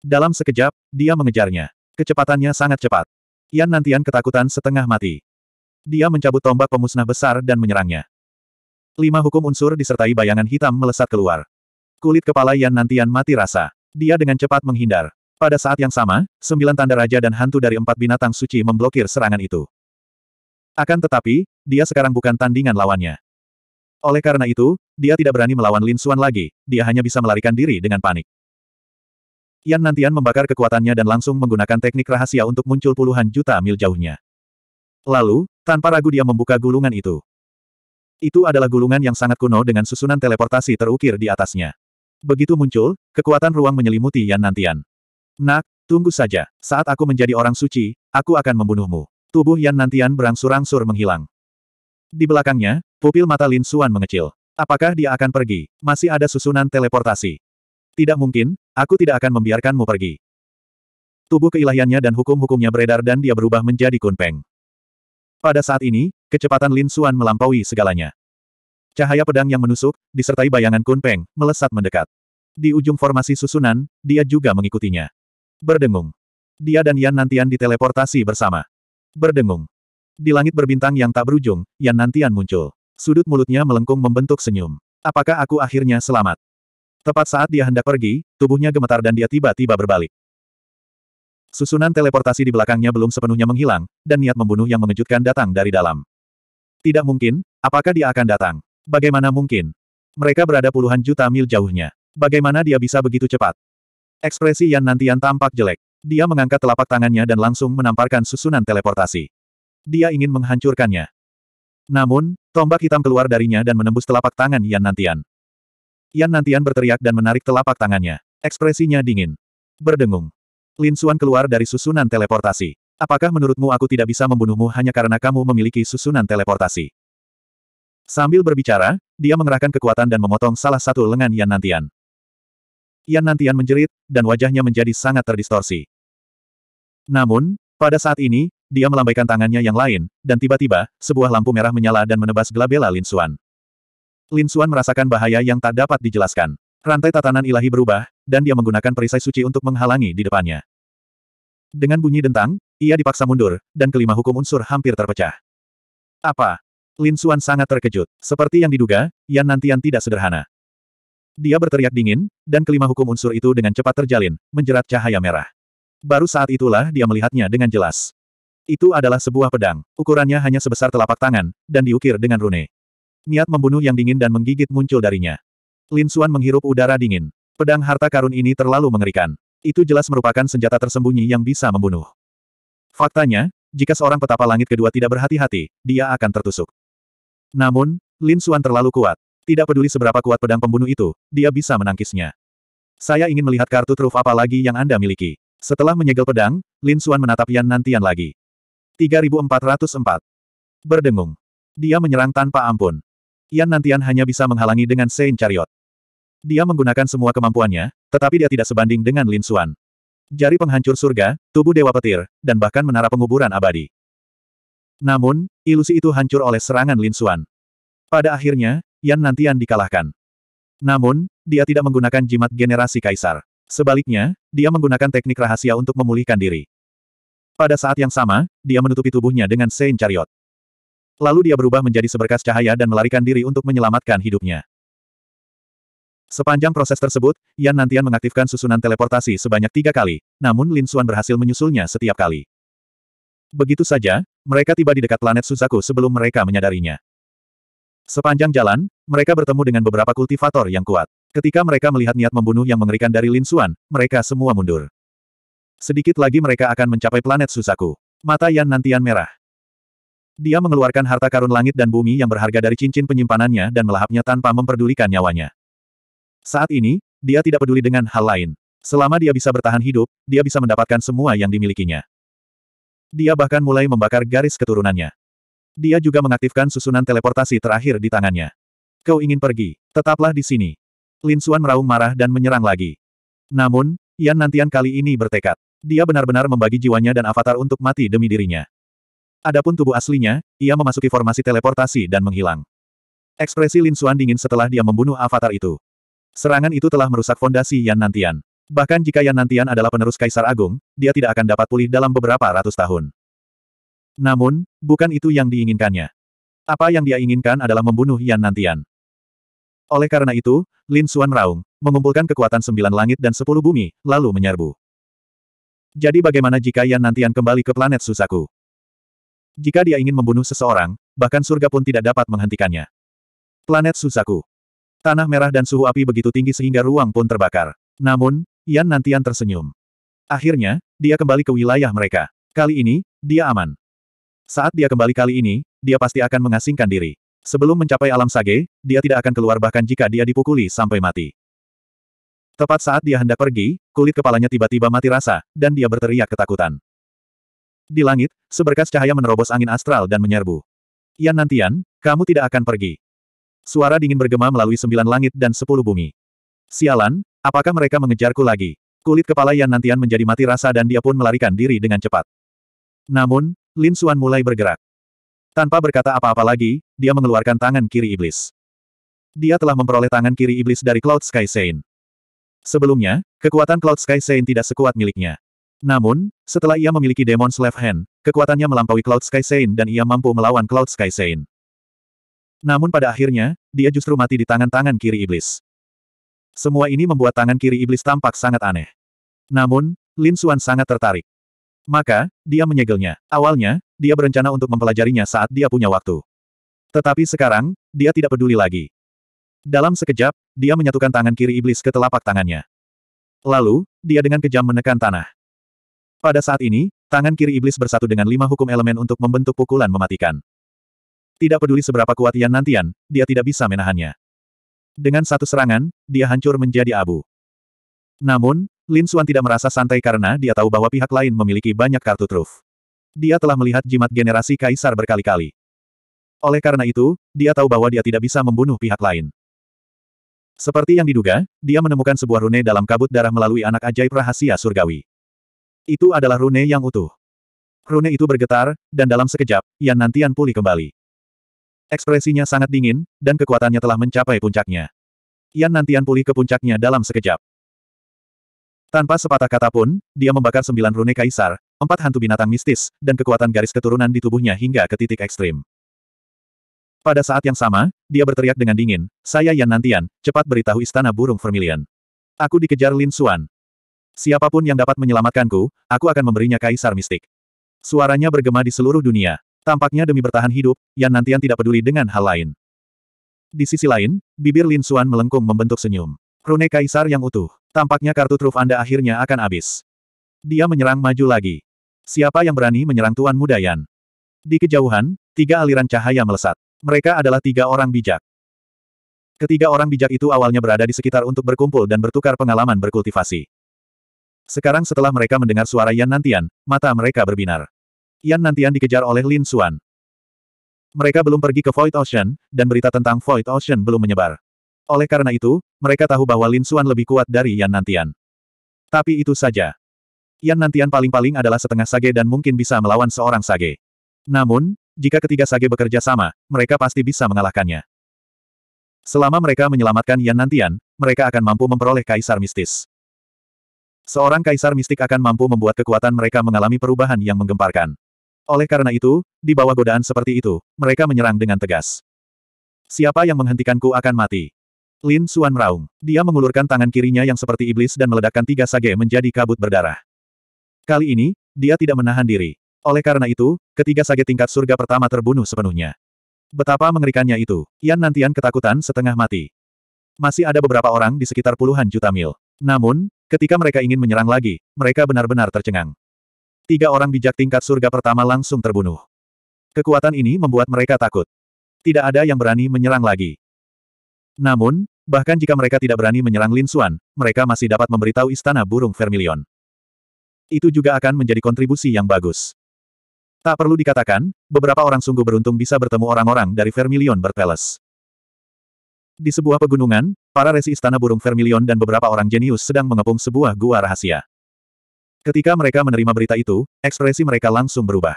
Dalam sekejap, dia mengejarnya. Kecepatannya sangat cepat. Yan Nantian ketakutan setengah mati. Dia mencabut tombak pemusnah besar dan menyerangnya. Lima hukum unsur disertai bayangan hitam melesat keluar. Kulit kepala Yan Nantian mati rasa. Dia dengan cepat menghindar. Pada saat yang sama, sembilan tanda raja dan hantu dari empat binatang suci memblokir serangan itu. Akan tetapi, dia sekarang bukan tandingan lawannya. Oleh karena itu, dia tidak berani melawan Lin Xuan lagi, dia hanya bisa melarikan diri dengan panik. Yan Nantian membakar kekuatannya dan langsung menggunakan teknik rahasia untuk muncul puluhan juta mil jauhnya. Lalu, tanpa ragu dia membuka gulungan itu. Itu adalah gulungan yang sangat kuno dengan susunan teleportasi terukir di atasnya. Begitu muncul, kekuatan ruang menyelimuti Yan Nantian. Nak, tunggu saja. Saat aku menjadi orang suci, aku akan membunuhmu. Tubuh Yan Nantian berangsur-angsur menghilang. Di belakangnya, pupil mata Lin Suan mengecil. Apakah dia akan pergi? Masih ada susunan teleportasi. Tidak mungkin, aku tidak akan membiarkanmu pergi. Tubuh keilahiannya dan hukum-hukumnya beredar dan dia berubah menjadi kunpeng. Pada saat ini, kecepatan Lin Suan melampaui segalanya. Cahaya pedang yang menusuk, disertai bayangan Kunpeng, melesat mendekat. Di ujung formasi susunan, dia juga mengikutinya. Berdengung. Dia dan Yan Nantian diteleportasi bersama. Berdengung. Di langit berbintang yang tak berujung, Yan Nantian muncul. Sudut mulutnya melengkung membentuk senyum. Apakah aku akhirnya selamat? Tepat saat dia hendak pergi, tubuhnya gemetar dan dia tiba-tiba berbalik. Susunan teleportasi di belakangnya belum sepenuhnya menghilang, dan niat membunuh yang mengejutkan datang dari dalam. Tidak mungkin, apakah dia akan datang? Bagaimana mungkin? Mereka berada puluhan juta mil jauhnya. Bagaimana dia bisa begitu cepat? Ekspresi Yan Nantian tampak jelek. Dia mengangkat telapak tangannya dan langsung menamparkan susunan teleportasi. Dia ingin menghancurkannya. Namun, tombak hitam keluar darinya dan menembus telapak tangan Yan Nantian. Yan Nantian berteriak dan menarik telapak tangannya. Ekspresinya dingin. Berdengung. Lin Suan keluar dari susunan teleportasi. Apakah menurutmu aku tidak bisa membunuhmu hanya karena kamu memiliki susunan teleportasi? Sambil berbicara, dia mengerahkan kekuatan dan memotong salah satu lengan Yan Nantian. Yan Nantian menjerit, dan wajahnya menjadi sangat terdistorsi. Namun, pada saat ini, dia melambaikan tangannya yang lain, dan tiba-tiba, sebuah lampu merah menyala dan menebas gelabela Lin Xuan. Lin Xuan merasakan bahaya yang tak dapat dijelaskan. Rantai tatanan ilahi berubah, dan dia menggunakan perisai suci untuk menghalangi di depannya. Dengan bunyi dentang, ia dipaksa mundur, dan kelima hukum unsur hampir terpecah. Apa? Lin Xuan sangat terkejut. Seperti yang diduga, Yan Nantian tidak sederhana. Dia berteriak dingin, dan kelima hukum unsur itu dengan cepat terjalin, menjerat cahaya merah. Baru saat itulah dia melihatnya dengan jelas. Itu adalah sebuah pedang, ukurannya hanya sebesar telapak tangan, dan diukir dengan rune. Niat membunuh yang dingin dan menggigit muncul darinya. Lin Xuan menghirup udara dingin. Pedang harta karun ini terlalu mengerikan. Itu jelas merupakan senjata tersembunyi yang bisa membunuh. Faktanya, jika seorang petapa langit kedua tidak berhati-hati, dia akan tertusuk. Namun, Lin Xuan terlalu kuat. Tidak peduli seberapa kuat pedang pembunuh itu, dia bisa menangkisnya. Saya ingin melihat kartu truf apa lagi yang Anda miliki. Setelah menyegel pedang, Lin Xuan menatap Yan Nantian lagi. 3404. Berdengung. Dia menyerang tanpa ampun. Yan Nantian hanya bisa menghalangi dengan Saint Chariot. Dia menggunakan semua kemampuannya, tetapi dia tidak sebanding dengan Lin Xuan. Jari penghancur surga, tubuh dewa petir, dan bahkan menara penguburan abadi. Namun, ilusi itu hancur oleh serangan Lin Xuan. Pada akhirnya, Yan Nantian dikalahkan. Namun, dia tidak menggunakan jimat generasi kaisar. Sebaliknya, dia menggunakan teknik rahasia untuk memulihkan diri. Pada saat yang sama, dia menutupi tubuhnya dengan Sein Chariot. Lalu dia berubah menjadi seberkas cahaya dan melarikan diri untuk menyelamatkan hidupnya. Sepanjang proses tersebut, Yan Nantian mengaktifkan susunan teleportasi sebanyak tiga kali, namun Lin Xuan berhasil menyusulnya setiap kali. Begitu saja, mereka tiba di dekat planet Suzaku sebelum mereka menyadarinya. Sepanjang jalan, mereka bertemu dengan beberapa kultivator yang kuat. Ketika mereka melihat niat membunuh yang mengerikan dari Lin Suan, mereka semua mundur. Sedikit lagi mereka akan mencapai planet Suzaku. Mata Yan nantian merah. Dia mengeluarkan harta karun langit dan bumi yang berharga dari cincin penyimpanannya dan melahapnya tanpa memperdulikan nyawanya. Saat ini, dia tidak peduli dengan hal lain. Selama dia bisa bertahan hidup, dia bisa mendapatkan semua yang dimilikinya. Dia bahkan mulai membakar garis keturunannya. Dia juga mengaktifkan susunan teleportasi terakhir di tangannya. Kau ingin pergi, tetaplah di sini. Lin Xuan meraung marah dan menyerang lagi. Namun, Yan Nantian kali ini bertekad. Dia benar-benar membagi jiwanya dan avatar untuk mati demi dirinya. Adapun tubuh aslinya, ia memasuki formasi teleportasi dan menghilang. Ekspresi Lin Xuan dingin setelah dia membunuh avatar itu. Serangan itu telah merusak fondasi Yan Nantian. Bahkan jika Yan Nantian adalah penerus Kaisar Agung, dia tidak akan dapat pulih dalam beberapa ratus tahun. Namun, bukan itu yang diinginkannya. Apa yang dia inginkan adalah membunuh Yan Nantian. Oleh karena itu, Lin Xuan Raung, mengumpulkan kekuatan sembilan langit dan sepuluh bumi, lalu menyerbu. Jadi bagaimana jika Yan Nantian kembali ke planet Susaku? Jika dia ingin membunuh seseorang, bahkan surga pun tidak dapat menghentikannya. Planet Susaku. Tanah merah dan suhu api begitu tinggi sehingga ruang pun terbakar. Namun, Yan Nantian tersenyum. Akhirnya, dia kembali ke wilayah mereka. Kali ini, dia aman. Saat dia kembali kali ini, dia pasti akan mengasingkan diri. Sebelum mencapai alam sage, dia tidak akan keluar bahkan jika dia dipukuli sampai mati. Tepat saat dia hendak pergi, kulit kepalanya tiba-tiba mati rasa, dan dia berteriak ketakutan. Di langit, seberkas cahaya menerobos angin astral dan menyerbu. Yan Nantian, kamu tidak akan pergi. Suara dingin bergema melalui sembilan langit dan sepuluh bumi. Sialan, Apakah mereka mengejarku lagi? Kulit kepala Yan Nantian menjadi mati rasa dan dia pun melarikan diri dengan cepat. Namun, Lin Xuan mulai bergerak. Tanpa berkata apa-apa lagi, dia mengeluarkan tangan kiri iblis. Dia telah memperoleh tangan kiri iblis dari Cloud Sky Saint. Sebelumnya, kekuatan Cloud Sky Saint tidak sekuat miliknya. Namun, setelah ia memiliki Demon's Left Hand, kekuatannya melampaui Cloud Sky Saint dan ia mampu melawan Cloud Sky Saint. Namun pada akhirnya, dia justru mati di tangan-tangan kiri iblis. Semua ini membuat tangan kiri iblis tampak sangat aneh. Namun, Lin Xuan sangat tertarik. Maka, dia menyegelnya. Awalnya, dia berencana untuk mempelajarinya saat dia punya waktu. Tetapi sekarang, dia tidak peduli lagi. Dalam sekejap, dia menyatukan tangan kiri iblis ke telapak tangannya. Lalu, dia dengan kejam menekan tanah. Pada saat ini, tangan kiri iblis bersatu dengan lima hukum elemen untuk membentuk pukulan mematikan. Tidak peduli seberapa kuat Yan Nantian, dia tidak bisa menahannya. Dengan satu serangan, dia hancur menjadi abu. Namun, Lin Xuan tidak merasa santai karena dia tahu bahwa pihak lain memiliki banyak kartu truf. Dia telah melihat jimat generasi kaisar berkali-kali. Oleh karena itu, dia tahu bahwa dia tidak bisa membunuh pihak lain. Seperti yang diduga, dia menemukan sebuah rune dalam kabut darah melalui anak ajaib rahasia surgawi. Itu adalah rune yang utuh. Rune itu bergetar, dan dalam sekejap, Yan Nantian pulih kembali. Ekspresinya sangat dingin, dan kekuatannya telah mencapai puncaknya. Yan Nantian pulih ke puncaknya dalam sekejap. Tanpa sepatah kata pun, dia membakar sembilan rune kaisar, empat hantu binatang mistis, dan kekuatan garis keturunan di tubuhnya hingga ke titik ekstrim. Pada saat yang sama, dia berteriak dengan dingin, Saya Yan Nantian, cepat beritahu istana burung Vermilion. Aku dikejar Lin Xuan. Siapapun yang dapat menyelamatkanku, aku akan memberinya kaisar mistik. Suaranya bergema di seluruh dunia. Tampaknya demi bertahan hidup, Yan Nantian tidak peduli dengan hal lain. Di sisi lain, bibir Lin Xuan melengkung membentuk senyum. Rune Kaisar yang utuh. Tampaknya kartu truf Anda akhirnya akan habis. Dia menyerang maju lagi. Siapa yang berani menyerang Tuan Muda Yan? Di kejauhan, tiga aliran cahaya melesat. Mereka adalah tiga orang bijak. Ketiga orang bijak itu awalnya berada di sekitar untuk berkumpul dan bertukar pengalaman berkultivasi. Sekarang setelah mereka mendengar suara Yan Nantian, mata mereka berbinar. Yan Nantian dikejar oleh Lin Xuan. Mereka belum pergi ke Void Ocean, dan berita tentang Void Ocean belum menyebar. Oleh karena itu, mereka tahu bahwa Lin Xuan lebih kuat dari Yan Nantian. Tapi itu saja. Yan Nantian paling-paling adalah setengah sage dan mungkin bisa melawan seorang sage. Namun, jika ketiga sage bekerja sama, mereka pasti bisa mengalahkannya. Selama mereka menyelamatkan Yan Nantian, mereka akan mampu memperoleh kaisar mistis. Seorang kaisar mistik akan mampu membuat kekuatan mereka mengalami perubahan yang menggemparkan. Oleh karena itu, di bawah godaan seperti itu, mereka menyerang dengan tegas. Siapa yang menghentikanku akan mati. Lin Suan meraung. Dia mengulurkan tangan kirinya yang seperti iblis dan meledakkan tiga sage menjadi kabut berdarah. Kali ini, dia tidak menahan diri. Oleh karena itu, ketiga sage tingkat surga pertama terbunuh sepenuhnya. Betapa mengerikannya itu. Yan Nantian ketakutan setengah mati. Masih ada beberapa orang di sekitar puluhan juta mil. Namun, ketika mereka ingin menyerang lagi, mereka benar-benar tercengang. Tiga orang bijak tingkat surga pertama langsung terbunuh. Kekuatan ini membuat mereka takut. Tidak ada yang berani menyerang lagi. Namun, bahkan jika mereka tidak berani menyerang Lin Xuan, mereka masih dapat memberitahu istana burung Vermilion. Itu juga akan menjadi kontribusi yang bagus. Tak perlu dikatakan, beberapa orang sungguh beruntung bisa bertemu orang-orang dari Vermilion Berpeles. Di sebuah pegunungan, para resi istana burung Vermilion dan beberapa orang jenius sedang mengepung sebuah gua rahasia. Ketika mereka menerima berita itu, ekspresi mereka langsung berubah.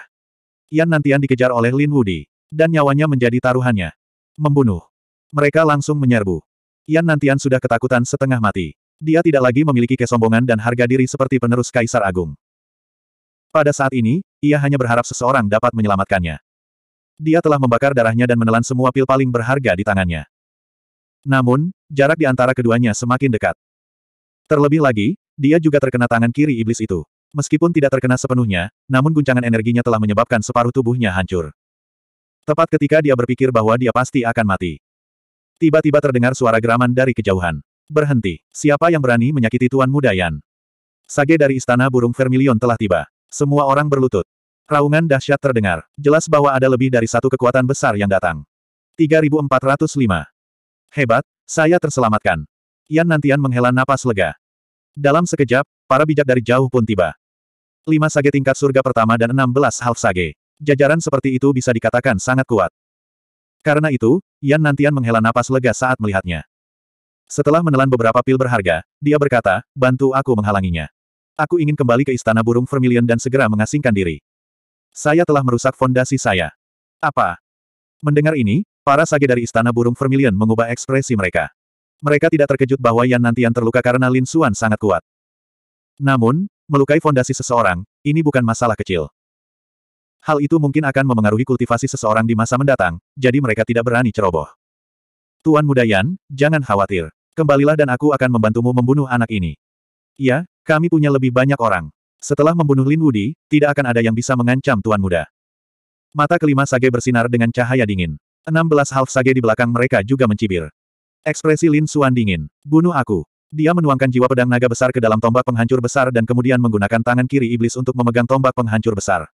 Yan Nantian dikejar oleh Lin Wudi. Dan nyawanya menjadi taruhannya. Membunuh. Mereka langsung menyerbu. Yan Nantian sudah ketakutan setengah mati. Dia tidak lagi memiliki kesombongan dan harga diri seperti penerus Kaisar Agung. Pada saat ini, ia hanya berharap seseorang dapat menyelamatkannya. Dia telah membakar darahnya dan menelan semua pil paling berharga di tangannya. Namun, jarak di antara keduanya semakin dekat. Terlebih lagi, dia juga terkena tangan kiri iblis itu. Meskipun tidak terkena sepenuhnya, namun guncangan energinya telah menyebabkan separuh tubuhnya hancur. Tepat ketika dia berpikir bahwa dia pasti akan mati. Tiba-tiba terdengar suara geraman dari kejauhan. Berhenti. Siapa yang berani menyakiti Tuan Muda Yan? Sage dari Istana Burung Vermilion telah tiba. Semua orang berlutut. Raungan dahsyat terdengar. Jelas bahwa ada lebih dari satu kekuatan besar yang datang. 3405. Hebat, saya terselamatkan. Yan Nantian menghela napas lega. Dalam sekejap, para bijak dari jauh pun tiba. Lima sage tingkat surga pertama dan enam belas half sage. Jajaran seperti itu bisa dikatakan sangat kuat. Karena itu, Yan Nantian menghela napas lega saat melihatnya. Setelah menelan beberapa pil berharga, dia berkata, bantu aku menghalanginya. Aku ingin kembali ke istana burung vermilion dan segera mengasingkan diri. Saya telah merusak fondasi saya. Apa? Mendengar ini, para sage dari istana burung vermilion mengubah ekspresi mereka. Mereka tidak terkejut bahwa Yan Nantian terluka karena Lin Xuan sangat kuat. Namun, melukai fondasi seseorang, ini bukan masalah kecil. Hal itu mungkin akan memengaruhi kultivasi seseorang di masa mendatang, jadi mereka tidak berani ceroboh. Tuan Muda Yan, jangan khawatir. Kembalilah dan aku akan membantumu membunuh anak ini. Ya, kami punya lebih banyak orang. Setelah membunuh Lin Wudi, tidak akan ada yang bisa mengancam Tuan Muda. Mata kelima sage bersinar dengan cahaya dingin. 16 half sage di belakang mereka juga mencibir. Ekspresi Lin Xuan dingin. Bunuh aku. Dia menuangkan jiwa pedang naga besar ke dalam tombak penghancur besar dan kemudian menggunakan tangan kiri iblis untuk memegang tombak penghancur besar.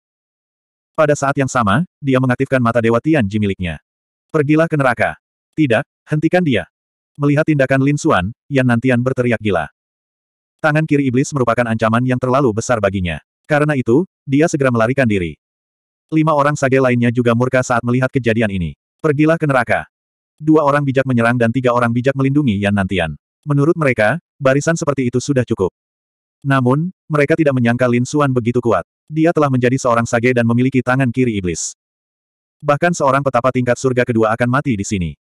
Pada saat yang sama, dia mengaktifkan mata Dewa Tianji miliknya. Pergilah ke neraka. Tidak, hentikan dia. Melihat tindakan Lin Xuan, Yan Nantian berteriak gila. Tangan kiri iblis merupakan ancaman yang terlalu besar baginya. Karena itu, dia segera melarikan diri. Lima orang sage lainnya juga murka saat melihat kejadian ini. Pergilah ke neraka. Dua orang bijak menyerang dan tiga orang bijak melindungi Yan Nantian. Menurut mereka, barisan seperti itu sudah cukup. Namun, mereka tidak menyangka Lin Xuan begitu kuat. Dia telah menjadi seorang sage dan memiliki tangan kiri iblis. Bahkan seorang petapa tingkat surga kedua akan mati di sini.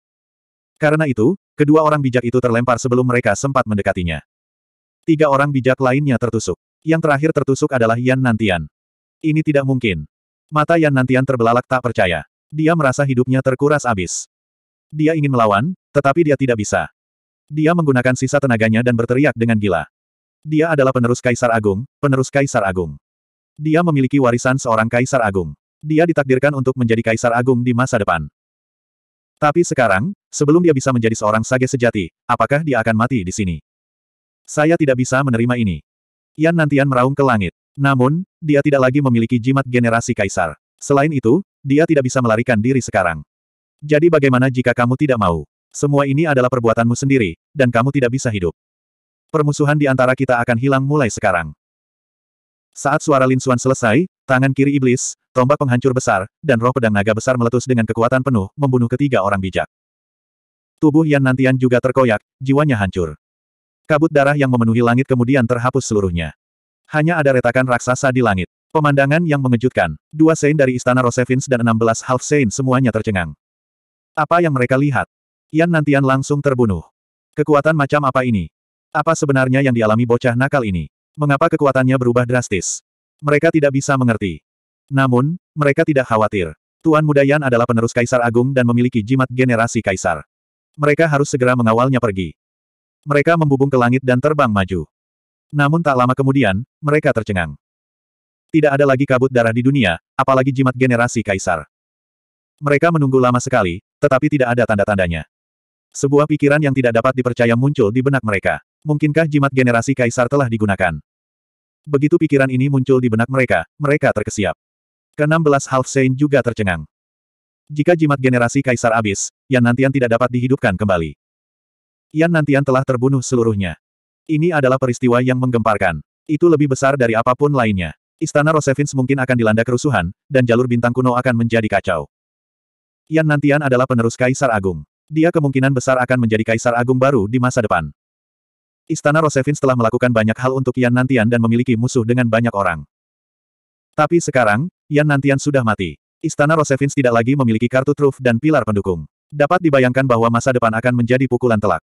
Karena itu, kedua orang bijak itu terlempar sebelum mereka sempat mendekatinya. Tiga orang bijak lainnya tertusuk. Yang terakhir tertusuk adalah Yan Nantian. Ini tidak mungkin. Mata Yan Nantian terbelalak tak percaya. Dia merasa hidupnya terkuras abis. Dia ingin melawan, tetapi dia tidak bisa. Dia menggunakan sisa tenaganya dan berteriak dengan gila. Dia adalah penerus Kaisar Agung, penerus Kaisar Agung. Dia memiliki warisan seorang Kaisar Agung. Dia ditakdirkan untuk menjadi Kaisar Agung di masa depan. Tapi sekarang, sebelum dia bisa menjadi seorang sage sejati, apakah dia akan mati di sini? Saya tidak bisa menerima ini. Yan Nantian meraung ke langit. Namun, dia tidak lagi memiliki jimat generasi kaisar. Selain itu, dia tidak bisa melarikan diri sekarang. Jadi bagaimana jika kamu tidak mau? Semua ini adalah perbuatanmu sendiri, dan kamu tidak bisa hidup. Permusuhan di antara kita akan hilang mulai sekarang. Saat suara Lin Xuan selesai, tangan kiri iblis, tombak penghancur besar, dan roh pedang naga besar meletus dengan kekuatan penuh, membunuh ketiga orang bijak. Tubuh Yan Nantian juga terkoyak, jiwanya hancur. Kabut darah yang memenuhi langit kemudian terhapus seluruhnya. Hanya ada retakan raksasa di langit. Pemandangan yang mengejutkan. Dua sein dari Istana Rosevins dan 16 half sein semuanya tercengang. Apa yang mereka lihat? Yan Nantian langsung terbunuh. Kekuatan macam apa ini? Apa sebenarnya yang dialami bocah nakal ini? Mengapa kekuatannya berubah drastis? Mereka tidak bisa mengerti. Namun, mereka tidak khawatir. Tuan Muda Yan adalah penerus Kaisar Agung dan memiliki jimat generasi Kaisar. Mereka harus segera mengawalnya pergi. Mereka membubung ke langit dan terbang maju. Namun tak lama kemudian, mereka tercengang. Tidak ada lagi kabut darah di dunia, apalagi jimat generasi Kaisar. Mereka menunggu lama sekali, tetapi tidak ada tanda-tandanya. Sebuah pikiran yang tidak dapat dipercaya muncul di benak mereka. Mungkinkah jimat generasi kaisar telah digunakan? Begitu pikiran ini muncul di benak mereka, mereka terkesiap. Ke-16 Half Saint juga tercengang. Jika jimat generasi kaisar habis, Yan Nantian tidak dapat dihidupkan kembali. Yan Nantian telah terbunuh seluruhnya. Ini adalah peristiwa yang menggemparkan. Itu lebih besar dari apapun lainnya. Istana Rosevins mungkin akan dilanda kerusuhan, dan jalur bintang kuno akan menjadi kacau. Yan Nantian adalah penerus Kaisar Agung. Dia kemungkinan besar akan menjadi Kaisar Agung baru di masa depan. Istana Rosevins telah melakukan banyak hal untuk Yan Nantian dan memiliki musuh dengan banyak orang. Tapi sekarang, Yan Nantian sudah mati. Istana Rosevins tidak lagi memiliki kartu truf dan pilar pendukung. Dapat dibayangkan bahwa masa depan akan menjadi pukulan telak.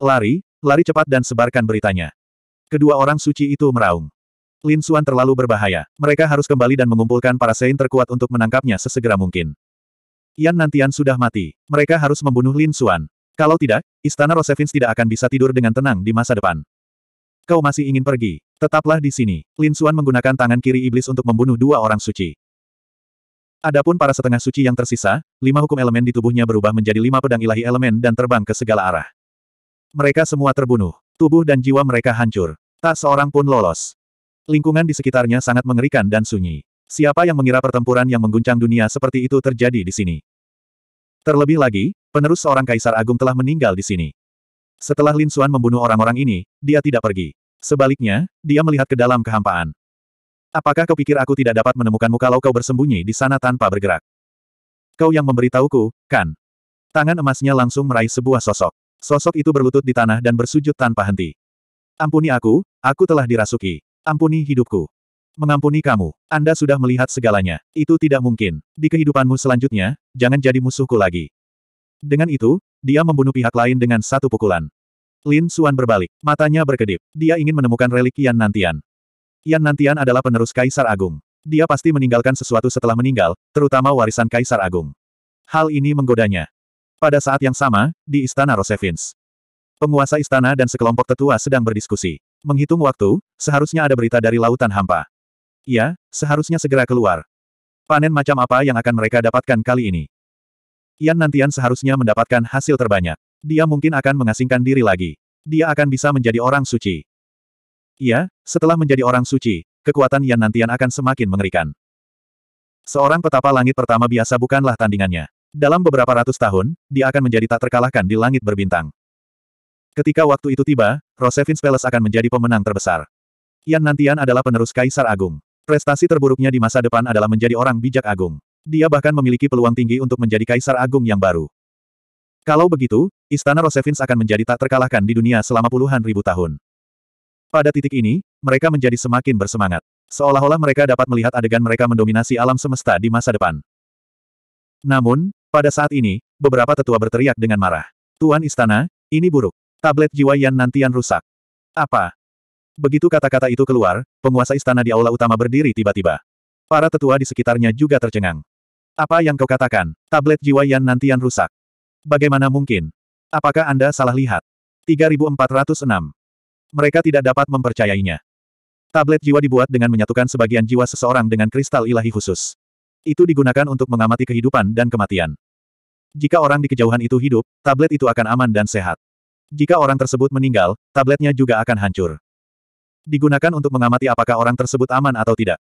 Lari, lari cepat dan sebarkan beritanya. Kedua orang suci itu meraung. Lin Suan terlalu berbahaya. Mereka harus kembali dan mengumpulkan para Sein terkuat untuk menangkapnya sesegera mungkin. Yan Nantian sudah mati. Mereka harus membunuh Lin Xuan. Kalau tidak, Istana Rosevins tidak akan bisa tidur dengan tenang di masa depan. Kau masih ingin pergi. Tetaplah di sini. Lin Xuan menggunakan tangan kiri iblis untuk membunuh dua orang suci. Adapun para setengah suci yang tersisa, lima hukum elemen di tubuhnya berubah menjadi lima pedang ilahi elemen dan terbang ke segala arah. Mereka semua terbunuh. Tubuh dan jiwa mereka hancur. Tak seorang pun lolos. Lingkungan di sekitarnya sangat mengerikan dan sunyi. Siapa yang mengira pertempuran yang mengguncang dunia seperti itu terjadi di sini? Terlebih lagi, penerus seorang kaisar agung telah meninggal di sini. Setelah Lin Xuan membunuh orang-orang ini, dia tidak pergi. Sebaliknya, dia melihat ke dalam kehampaan. Apakah kau pikir aku tidak dapat menemukanmu kalau kau bersembunyi di sana tanpa bergerak? Kau yang memberitahuku, kan? Tangan emasnya langsung meraih sebuah sosok. Sosok itu berlutut di tanah dan bersujud tanpa henti. Ampuni aku, aku telah dirasuki. Ampuni hidupku. Mengampuni kamu. Anda sudah melihat segalanya. Itu tidak mungkin. Di kehidupanmu selanjutnya, jangan jadi musuhku lagi. Dengan itu, dia membunuh pihak lain dengan satu pukulan. Lin Suan berbalik. Matanya berkedip. Dia ingin menemukan relik Yan Nantian. Yan Nantian adalah penerus Kaisar Agung. Dia pasti meninggalkan sesuatu setelah meninggal, terutama warisan Kaisar Agung. Hal ini menggodanya. Pada saat yang sama, di Istana Rosevins. Penguasa istana dan sekelompok tetua sedang berdiskusi. Menghitung waktu, seharusnya ada berita dari Lautan Hampa. Iya, seharusnya segera keluar. Panen macam apa yang akan mereka dapatkan kali ini? Yan Nantian seharusnya mendapatkan hasil terbanyak. Dia mungkin akan mengasingkan diri lagi. Dia akan bisa menjadi orang suci. Iya, setelah menjadi orang suci, kekuatan Yan Nantian akan semakin mengerikan. Seorang petapa langit pertama biasa bukanlah tandingannya. Dalam beberapa ratus tahun, dia akan menjadi tak terkalahkan di langit berbintang. Ketika waktu itu tiba, Rosevin's Palace akan menjadi pemenang terbesar. Yan Nantian adalah penerus Kaisar Agung. Prestasi terburuknya di masa depan adalah menjadi orang bijak agung. Dia bahkan memiliki peluang tinggi untuk menjadi kaisar agung yang baru. Kalau begitu, istana Rosevins akan menjadi tak terkalahkan di dunia selama puluhan ribu tahun. Pada titik ini, mereka menjadi semakin bersemangat. Seolah-olah mereka dapat melihat adegan mereka mendominasi alam semesta di masa depan. Namun, pada saat ini, beberapa tetua berteriak dengan marah. Tuan istana, ini buruk. Tablet jiwa yang nantian rusak. Apa? Begitu kata-kata itu keluar, penguasa istana di aula utama berdiri tiba-tiba. Para tetua di sekitarnya juga tercengang. Apa yang kau katakan? Tablet jiwa Yan nantian rusak. Bagaimana mungkin? Apakah Anda salah lihat? 3406. Mereka tidak dapat mempercayainya. Tablet jiwa dibuat dengan menyatukan sebagian jiwa seseorang dengan kristal ilahi khusus. Itu digunakan untuk mengamati kehidupan dan kematian. Jika orang di kejauhan itu hidup, tablet itu akan aman dan sehat. Jika orang tersebut meninggal, tabletnya juga akan hancur. Digunakan untuk mengamati apakah orang tersebut aman atau tidak.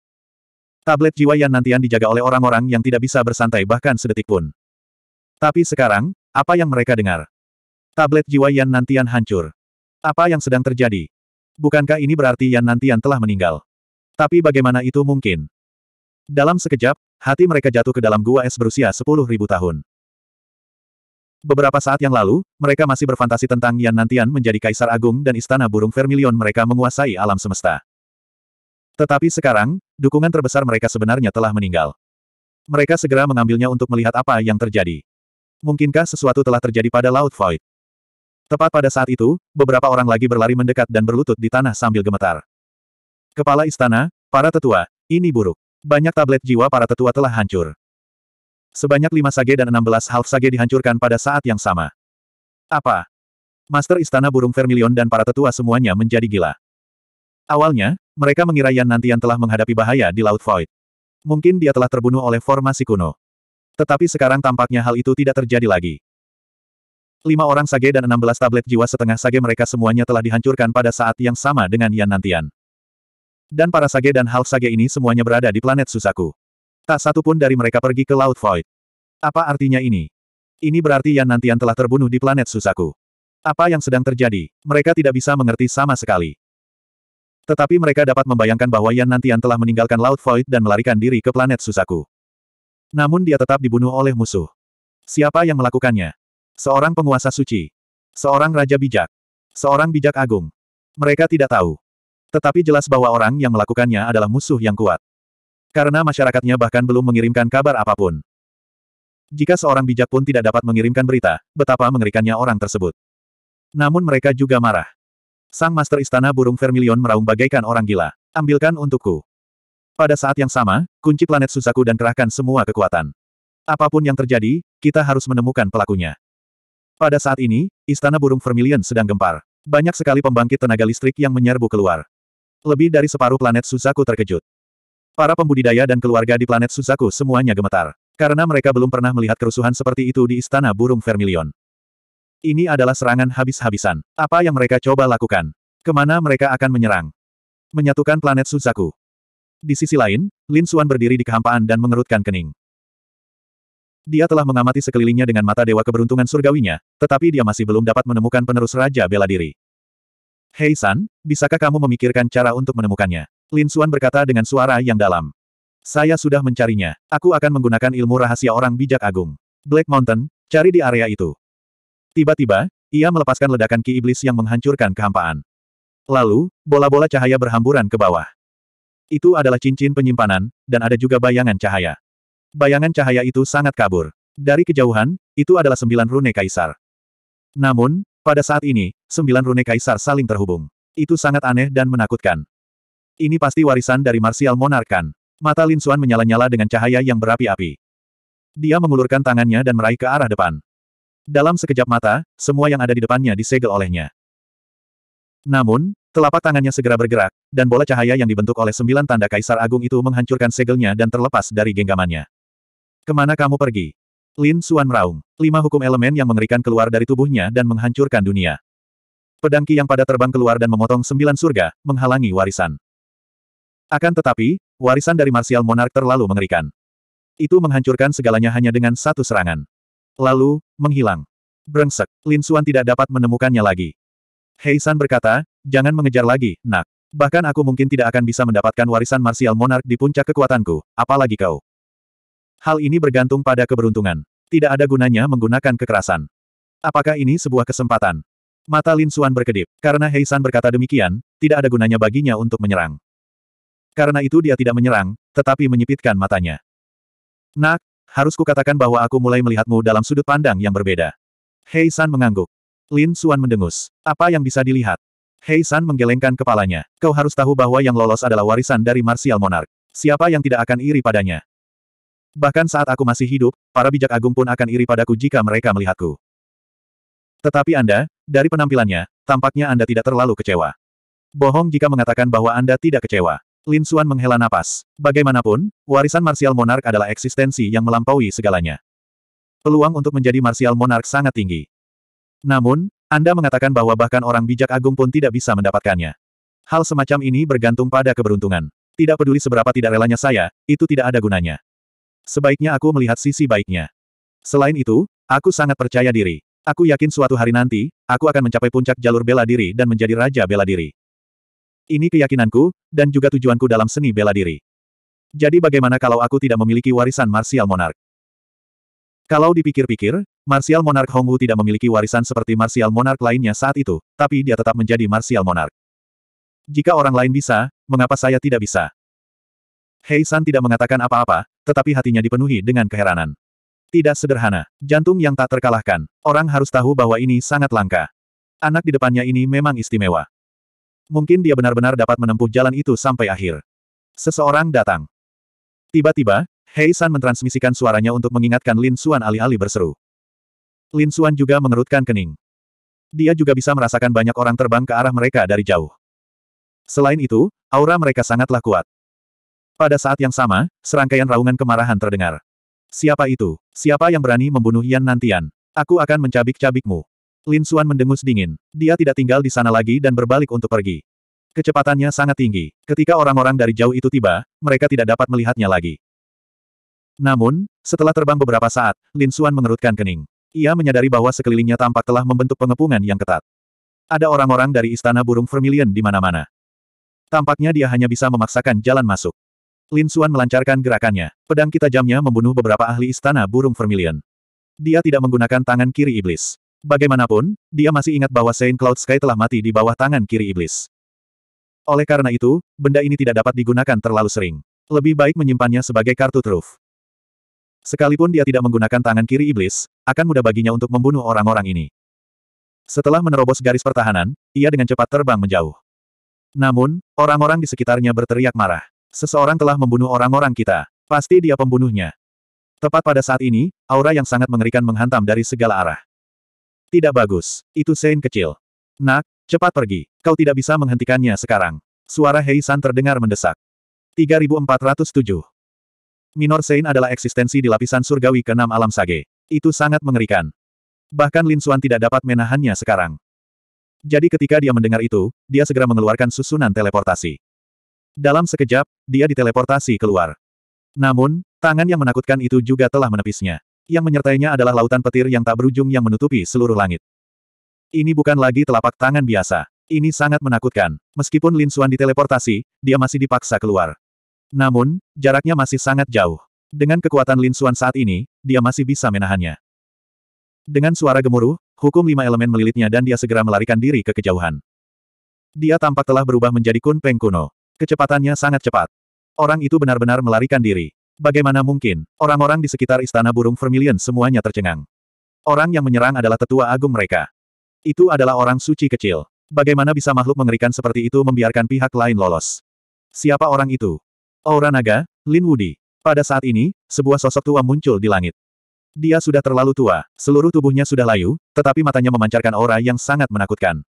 Tablet jiwa Yan nantian dijaga oleh orang-orang yang tidak bisa bersantai bahkan sedetik pun. Tapi sekarang, apa yang mereka dengar? Tablet jiwa Yan nantian hancur. Apa yang sedang terjadi? Bukankah ini berarti Yan nantian telah meninggal? Tapi bagaimana itu mungkin? Dalam sekejap, hati mereka jatuh ke dalam gua es berusia 10.000 tahun. Beberapa saat yang lalu, mereka masih berfantasi tentang Yan Nantian menjadi kaisar agung dan istana burung vermilion mereka menguasai alam semesta. Tetapi sekarang, dukungan terbesar mereka sebenarnya telah meninggal. Mereka segera mengambilnya untuk melihat apa yang terjadi. Mungkinkah sesuatu telah terjadi pada Laut Void? Tepat pada saat itu, beberapa orang lagi berlari mendekat dan berlutut di tanah sambil gemetar. Kepala istana, para tetua, ini buruk. Banyak tablet jiwa para tetua telah hancur. Sebanyak lima sage dan enam belas half sage dihancurkan pada saat yang sama. Apa? Master Istana Burung Vermilion dan para tetua semuanya menjadi gila. Awalnya, mereka mengira Yan Nantian telah menghadapi bahaya di Laut Void. Mungkin dia telah terbunuh oleh formasi kuno. Tetapi sekarang tampaknya hal itu tidak terjadi lagi. Lima orang sage dan enam belas tablet jiwa setengah sage mereka semuanya telah dihancurkan pada saat yang sama dengan Yan Nantian. Dan para sage dan half sage ini semuanya berada di planet Susaku. Tak satu pun dari mereka pergi ke Laut Void. Apa artinya ini? Ini berarti Yan Nantian telah terbunuh di planet Susaku. Apa yang sedang terjadi, mereka tidak bisa mengerti sama sekali. Tetapi mereka dapat membayangkan bahwa Yan Nantian telah meninggalkan Laut Void dan melarikan diri ke planet Susaku. Namun dia tetap dibunuh oleh musuh. Siapa yang melakukannya? Seorang penguasa suci. Seorang raja bijak. Seorang bijak agung. Mereka tidak tahu. Tetapi jelas bahwa orang yang melakukannya adalah musuh yang kuat. Karena masyarakatnya bahkan belum mengirimkan kabar apapun. Jika seorang bijak pun tidak dapat mengirimkan berita, betapa mengerikannya orang tersebut. Namun mereka juga marah. Sang Master Istana Burung Vermilion meraung bagaikan orang gila. Ambilkan untukku. Pada saat yang sama, kunci planet Susaku dan kerahkan semua kekuatan. Apapun yang terjadi, kita harus menemukan pelakunya. Pada saat ini, Istana Burung Vermilion sedang gempar. Banyak sekali pembangkit tenaga listrik yang menyerbu keluar. Lebih dari separuh planet Susaku terkejut. Para pembudidaya dan keluarga di planet Suzaku semuanya gemetar. Karena mereka belum pernah melihat kerusuhan seperti itu di Istana Burung Vermilion. Ini adalah serangan habis-habisan. Apa yang mereka coba lakukan? Kemana mereka akan menyerang? Menyatukan planet Suzaku. Di sisi lain, Lin Xuan berdiri di kehampaan dan mengerutkan kening. Dia telah mengamati sekelilingnya dengan mata Dewa Keberuntungan Surgawinya, tetapi dia masih belum dapat menemukan penerus Raja Bela Diri. Hei San, bisakah kamu memikirkan cara untuk menemukannya? Lin Suan berkata dengan suara yang dalam. Saya sudah mencarinya. Aku akan menggunakan ilmu rahasia orang bijak agung. Black Mountain, cari di area itu. Tiba-tiba, ia melepaskan ledakan ki iblis yang menghancurkan kehampaan. Lalu, bola-bola cahaya berhamburan ke bawah. Itu adalah cincin penyimpanan, dan ada juga bayangan cahaya. Bayangan cahaya itu sangat kabur. Dari kejauhan, itu adalah sembilan rune kaisar. Namun, pada saat ini, sembilan rune kaisar saling terhubung. Itu sangat aneh dan menakutkan. Ini pasti warisan dari Marsial Monarkan. Mata Lin Xuan menyala-nyala dengan cahaya yang berapi-api. Dia mengulurkan tangannya dan meraih ke arah depan. Dalam sekejap mata, semua yang ada di depannya disegel olehnya. Namun, telapak tangannya segera bergerak, dan bola cahaya yang dibentuk oleh sembilan tanda kaisar agung itu menghancurkan segelnya dan terlepas dari genggamannya. Kemana kamu pergi? Lin Xuan meraung. Lima hukum elemen yang mengerikan keluar dari tubuhnya dan menghancurkan dunia. Pedangki yang pada terbang keluar dan memotong sembilan surga, menghalangi warisan. Akan tetapi, warisan dari Martial Monarch terlalu mengerikan. Itu menghancurkan segalanya hanya dengan satu serangan. Lalu, menghilang. Brengsek, Lin Xuan tidak dapat menemukannya lagi. Hei San berkata, jangan mengejar lagi, nak. Bahkan aku mungkin tidak akan bisa mendapatkan warisan Martial Monarch di puncak kekuatanku, apalagi kau. Hal ini bergantung pada keberuntungan. Tidak ada gunanya menggunakan kekerasan. Apakah ini sebuah kesempatan? Mata Lin Xuan berkedip. Karena Hei San berkata demikian, tidak ada gunanya baginya untuk menyerang. Karena itu dia tidak menyerang, tetapi menyipitkan matanya. Nak, harus kukatakan bahwa aku mulai melihatmu dalam sudut pandang yang berbeda. Hei San mengangguk. Lin Suan mendengus. Apa yang bisa dilihat? Hei San menggelengkan kepalanya. Kau harus tahu bahwa yang lolos adalah warisan dari Martial Monarch. Siapa yang tidak akan iri padanya? Bahkan saat aku masih hidup, para bijak agung pun akan iri padaku jika mereka melihatku. Tetapi Anda, dari penampilannya, tampaknya Anda tidak terlalu kecewa. Bohong jika mengatakan bahwa Anda tidak kecewa. Lin Xuan menghela napas. Bagaimanapun, warisan marsial monark adalah eksistensi yang melampaui segalanya. Peluang untuk menjadi marsial monark sangat tinggi. Namun, Anda mengatakan bahwa bahkan orang bijak agung pun tidak bisa mendapatkannya. Hal semacam ini bergantung pada keberuntungan. Tidak peduli seberapa tidak relanya saya, itu tidak ada gunanya. Sebaiknya aku melihat sisi baiknya. Selain itu, aku sangat percaya diri. Aku yakin suatu hari nanti, aku akan mencapai puncak jalur bela diri dan menjadi raja bela diri. Ini keyakinanku, dan juga tujuanku dalam seni bela diri. Jadi bagaimana kalau aku tidak memiliki warisan Martial Monarch? Kalau dipikir-pikir, Martial Monarch Hongwu tidak memiliki warisan seperti Martial Monarch lainnya saat itu, tapi dia tetap menjadi Martial Monarch. Jika orang lain bisa, mengapa saya tidak bisa? Hei San tidak mengatakan apa-apa, tetapi hatinya dipenuhi dengan keheranan. Tidak sederhana, jantung yang tak terkalahkan. Orang harus tahu bahwa ini sangat langka. Anak di depannya ini memang istimewa. Mungkin dia benar-benar dapat menempuh jalan itu sampai akhir. Seseorang datang. Tiba-tiba, Hei San mentransmisikan suaranya untuk mengingatkan Lin Xuan alih-alih berseru. Lin Xuan juga mengerutkan kening. Dia juga bisa merasakan banyak orang terbang ke arah mereka dari jauh. Selain itu, aura mereka sangatlah kuat. Pada saat yang sama, serangkaian raungan kemarahan terdengar. Siapa itu? Siapa yang berani membunuh Yan Nantian? Aku akan mencabik-cabikmu. Lin Suan mendengus dingin. Dia tidak tinggal di sana lagi dan berbalik untuk pergi. Kecepatannya sangat tinggi. Ketika orang-orang dari jauh itu tiba, mereka tidak dapat melihatnya lagi. Namun, setelah terbang beberapa saat, Lin Suan mengerutkan kening. Ia menyadari bahwa sekelilingnya tampak telah membentuk pengepungan yang ketat. Ada orang-orang dari istana burung vermilion di mana-mana. Tampaknya dia hanya bisa memaksakan jalan masuk. Lin Suan melancarkan gerakannya. Pedang kita jamnya membunuh beberapa ahli istana burung vermilion. Dia tidak menggunakan tangan kiri iblis. Bagaimanapun, dia masih ingat bahwa Saint Cloud Sky telah mati di bawah tangan kiri iblis. Oleh karena itu, benda ini tidak dapat digunakan terlalu sering. Lebih baik menyimpannya sebagai kartu truf. Sekalipun dia tidak menggunakan tangan kiri iblis, akan mudah baginya untuk membunuh orang-orang ini. Setelah menerobos garis pertahanan, ia dengan cepat terbang menjauh. Namun, orang-orang di sekitarnya berteriak marah. Seseorang telah membunuh orang-orang kita. Pasti dia pembunuhnya. Tepat pada saat ini, aura yang sangat mengerikan menghantam dari segala arah. Tidak bagus. Itu Sein kecil. Nak, cepat pergi. Kau tidak bisa menghentikannya sekarang. Suara Hei San terdengar mendesak. 3407. Minor Sein adalah eksistensi di lapisan surgawi keenam alam sage. Itu sangat mengerikan. Bahkan Lin Suan tidak dapat menahannya sekarang. Jadi ketika dia mendengar itu, dia segera mengeluarkan susunan teleportasi. Dalam sekejap, dia diteleportasi keluar. Namun, tangan yang menakutkan itu juga telah menepisnya. Yang menyertainya adalah lautan petir yang tak berujung yang menutupi seluruh langit. Ini bukan lagi telapak tangan biasa. Ini sangat menakutkan. Meskipun Lin Xuan diteleportasi, dia masih dipaksa keluar. Namun, jaraknya masih sangat jauh. Dengan kekuatan Lin Xuan saat ini, dia masih bisa menahannya. Dengan suara gemuruh, hukum lima elemen melilitnya dan dia segera melarikan diri ke kejauhan. Dia tampak telah berubah menjadi Kun Peng kuno. Kecepatannya sangat cepat. Orang itu benar-benar melarikan diri. Bagaimana mungkin, orang-orang di sekitar istana burung vermilion semuanya tercengang. Orang yang menyerang adalah tetua agung mereka. Itu adalah orang suci kecil. Bagaimana bisa makhluk mengerikan seperti itu membiarkan pihak lain lolos? Siapa orang itu? Aura naga, Lin Wudi. Pada saat ini, sebuah sosok tua muncul di langit. Dia sudah terlalu tua, seluruh tubuhnya sudah layu, tetapi matanya memancarkan aura yang sangat menakutkan.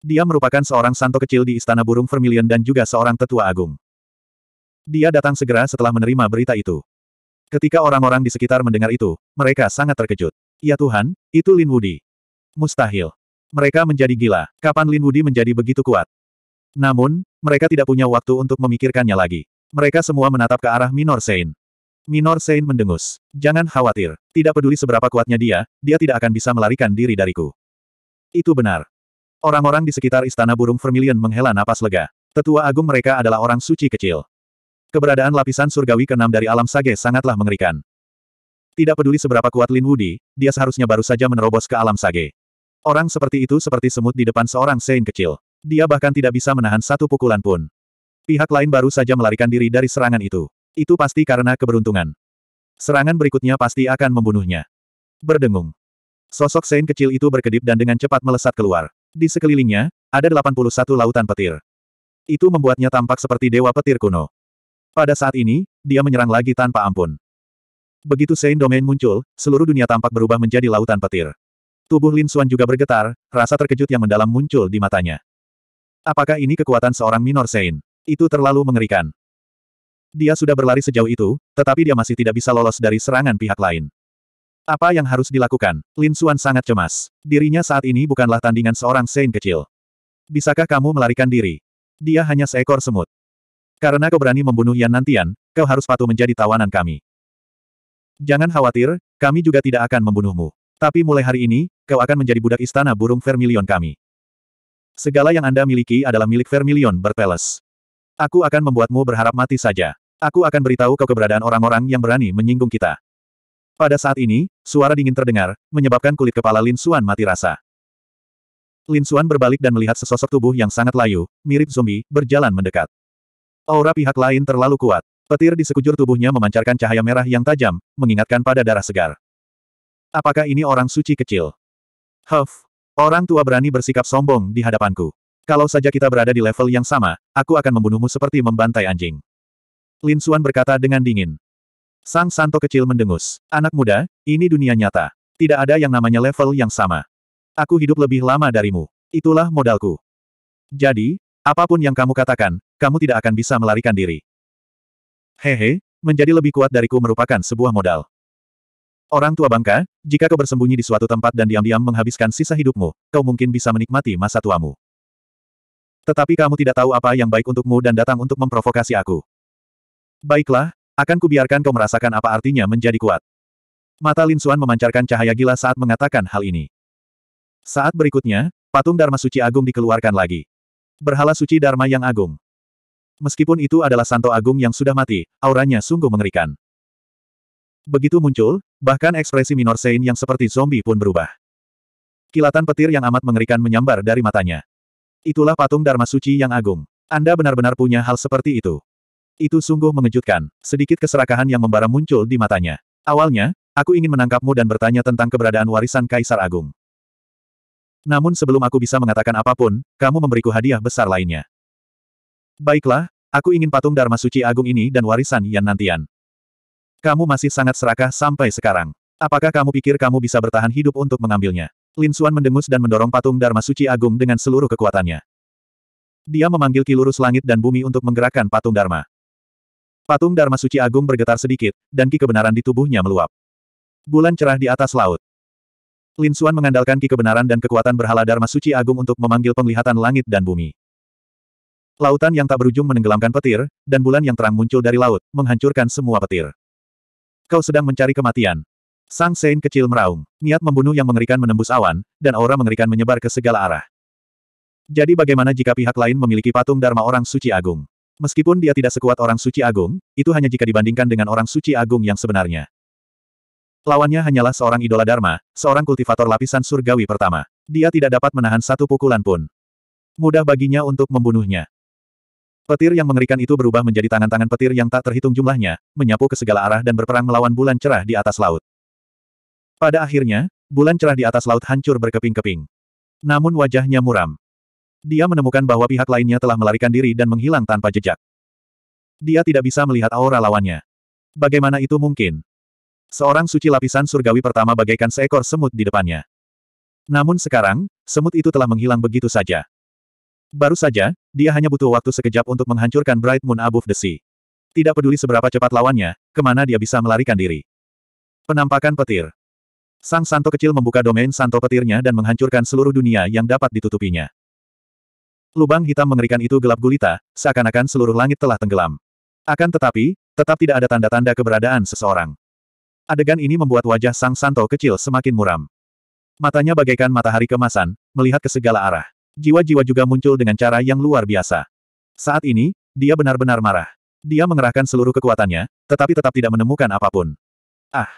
Dia merupakan seorang santo kecil di Istana Burung Vermilion dan juga seorang tetua agung. Dia datang segera setelah menerima berita itu. Ketika orang-orang di sekitar mendengar itu, mereka sangat terkejut. Ya Tuhan, itu Lin Wudi. Mustahil. Mereka menjadi gila. Kapan Lin Wudi menjadi begitu kuat? Namun, mereka tidak punya waktu untuk memikirkannya lagi. Mereka semua menatap ke arah Minor Sein. Minor Sein mendengus. Jangan khawatir. Tidak peduli seberapa kuatnya dia, dia tidak akan bisa melarikan diri dariku. Itu benar. Orang-orang di sekitar Istana Burung Vermilion menghela napas lega. Tetua agung mereka adalah orang suci kecil. Keberadaan lapisan surgawi keenam dari alam sage sangatlah mengerikan. Tidak peduli seberapa kuat Lin Wudi, dia seharusnya baru saja menerobos ke alam sage. Orang seperti itu seperti semut di depan seorang sein kecil. Dia bahkan tidak bisa menahan satu pukulan pun. Pihak lain baru saja melarikan diri dari serangan itu. Itu pasti karena keberuntungan. Serangan berikutnya pasti akan membunuhnya. Berdengung. Sosok sein kecil itu berkedip dan dengan cepat melesat keluar. Di sekelilingnya, ada 81 lautan petir. Itu membuatnya tampak seperti dewa petir kuno. Pada saat ini, dia menyerang lagi tanpa ampun. Begitu Sein Domain muncul, seluruh dunia tampak berubah menjadi lautan petir. Tubuh Lin Suan juga bergetar, rasa terkejut yang mendalam muncul di matanya. Apakah ini kekuatan seorang minor Sein? Itu terlalu mengerikan. Dia sudah berlari sejauh itu, tetapi dia masih tidak bisa lolos dari serangan pihak lain. Apa yang harus dilakukan? Lin Suan sangat cemas. Dirinya saat ini bukanlah tandingan seorang Sein kecil. Bisakah kamu melarikan diri? Dia hanya seekor semut. Karena kau berani membunuh Yan Nantian, kau harus patuh menjadi tawanan kami. Jangan khawatir, kami juga tidak akan membunuhmu. Tapi mulai hari ini, kau akan menjadi budak istana burung Vermilion kami. Segala yang Anda miliki adalah milik Vermilion berpeles. Aku akan membuatmu berharap mati saja. Aku akan beritahu kau keberadaan orang-orang yang berani menyinggung kita. Pada saat ini, suara dingin terdengar, menyebabkan kulit kepala Lin Xuan mati rasa. Lin Xuan berbalik dan melihat sesosok tubuh yang sangat layu, mirip zombie, berjalan mendekat. Aura pihak lain terlalu kuat. Petir di sekujur tubuhnya memancarkan cahaya merah yang tajam, mengingatkan pada darah segar. Apakah ini orang suci kecil? Huff. Orang tua berani bersikap sombong di hadapanku. Kalau saja kita berada di level yang sama, aku akan membunuhmu seperti membantai anjing. Lin Suan berkata dengan dingin. Sang Santo kecil mendengus. Anak muda, ini dunia nyata. Tidak ada yang namanya level yang sama. Aku hidup lebih lama darimu. Itulah modalku. Jadi, Apapun yang kamu katakan, kamu tidak akan bisa melarikan diri. Hehe, menjadi lebih kuat dariku merupakan sebuah modal. Orang tua bangka, jika kau bersembunyi di suatu tempat dan diam-diam menghabiskan sisa hidupmu, kau mungkin bisa menikmati masa tuamu. Tetapi kamu tidak tahu apa yang baik untukmu dan datang untuk memprovokasi aku. Baiklah, akan kubiarkan kau merasakan apa artinya menjadi kuat. Mata Lin Suan memancarkan cahaya gila saat mengatakan hal ini. Saat berikutnya, patung Dharma Suci Agung dikeluarkan lagi. Berhala suci Dharma yang agung. Meskipun itu adalah Santo Agung yang sudah mati, auranya sungguh mengerikan. Begitu muncul, bahkan ekspresi Minor Sein yang seperti zombie pun berubah. Kilatan petir yang amat mengerikan menyambar dari matanya. Itulah patung Dharma Suci yang agung. Anda benar-benar punya hal seperti itu. Itu sungguh mengejutkan, sedikit keserakahan yang membara muncul di matanya. Awalnya, aku ingin menangkapmu dan bertanya tentang keberadaan warisan Kaisar Agung. Namun sebelum aku bisa mengatakan apapun, kamu memberiku hadiah besar lainnya. Baiklah, aku ingin patung Dharma Suci Agung ini dan warisan Yan Nantian. Kamu masih sangat serakah sampai sekarang. Apakah kamu pikir kamu bisa bertahan hidup untuk mengambilnya? Lin Xuan mendengus dan mendorong patung Dharma Suci Agung dengan seluruh kekuatannya. Dia memanggil kilurus langit dan bumi untuk menggerakkan patung Dharma. Patung Dharma Suci Agung bergetar sedikit, dan ki kebenaran di tubuhnya meluap. Bulan cerah di atas laut. Lin Suan mengandalkan ki kebenaran dan kekuatan berhala Dharma Suci Agung untuk memanggil penglihatan langit dan bumi. Lautan yang tak berujung menenggelamkan petir, dan bulan yang terang muncul dari laut, menghancurkan semua petir. Kau sedang mencari kematian. Sang Sein kecil meraung. Niat membunuh yang mengerikan menembus awan, dan aura mengerikan menyebar ke segala arah. Jadi bagaimana jika pihak lain memiliki patung Dharma Orang Suci Agung? Meskipun dia tidak sekuat Orang Suci Agung, itu hanya jika dibandingkan dengan Orang Suci Agung yang sebenarnya. Lawannya hanyalah seorang idola Dharma, seorang kultivator lapisan surgawi pertama. Dia tidak dapat menahan satu pukulan pun. Mudah baginya untuk membunuhnya. Petir yang mengerikan itu berubah menjadi tangan-tangan petir yang tak terhitung jumlahnya, menyapu ke segala arah dan berperang melawan bulan cerah di atas laut. Pada akhirnya, bulan cerah di atas laut hancur berkeping-keping. Namun wajahnya muram. Dia menemukan bahwa pihak lainnya telah melarikan diri dan menghilang tanpa jejak. Dia tidak bisa melihat aura lawannya. Bagaimana itu mungkin? Seorang suci lapisan surgawi pertama bagaikan seekor semut di depannya. Namun sekarang, semut itu telah menghilang begitu saja. Baru saja, dia hanya butuh waktu sekejap untuk menghancurkan Bright Moon Above the Sea. Tidak peduli seberapa cepat lawannya, kemana dia bisa melarikan diri. Penampakan petir. Sang santo kecil membuka domain santo petirnya dan menghancurkan seluruh dunia yang dapat ditutupinya. Lubang hitam mengerikan itu gelap gulita, seakan-akan seluruh langit telah tenggelam. Akan tetapi, tetap tidak ada tanda-tanda keberadaan seseorang. Adegan ini membuat wajah Sang Santo kecil semakin muram. Matanya bagaikan matahari kemasan, melihat ke segala arah. Jiwa-jiwa juga muncul dengan cara yang luar biasa. Saat ini, dia benar-benar marah. Dia mengerahkan seluruh kekuatannya, tetapi tetap tidak menemukan apapun. Ah!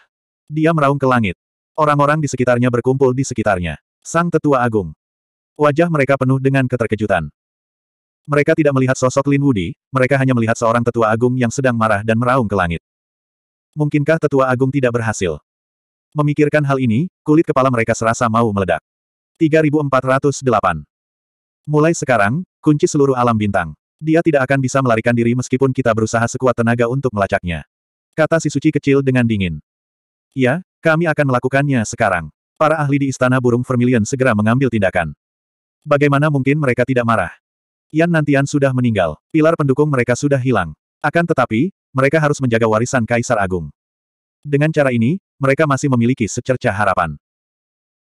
Dia meraung ke langit. Orang-orang di sekitarnya berkumpul di sekitarnya. Sang Tetua Agung. Wajah mereka penuh dengan keterkejutan. Mereka tidak melihat sosok Lin Wudi, mereka hanya melihat seorang Tetua Agung yang sedang marah dan meraung ke langit. Mungkinkah tetua agung tidak berhasil? Memikirkan hal ini, kulit kepala mereka serasa mau meledak. 3408. Mulai sekarang, kunci seluruh alam bintang. Dia tidak akan bisa melarikan diri meskipun kita berusaha sekuat tenaga untuk melacaknya. Kata si suci kecil dengan dingin. Ya, kami akan melakukannya sekarang. Para ahli di Istana Burung Vermilion segera mengambil tindakan. Bagaimana mungkin mereka tidak marah? Yan Nantian sudah meninggal. Pilar pendukung mereka sudah hilang. Akan tetapi, mereka harus menjaga warisan Kaisar Agung. Dengan cara ini, mereka masih memiliki secerca harapan.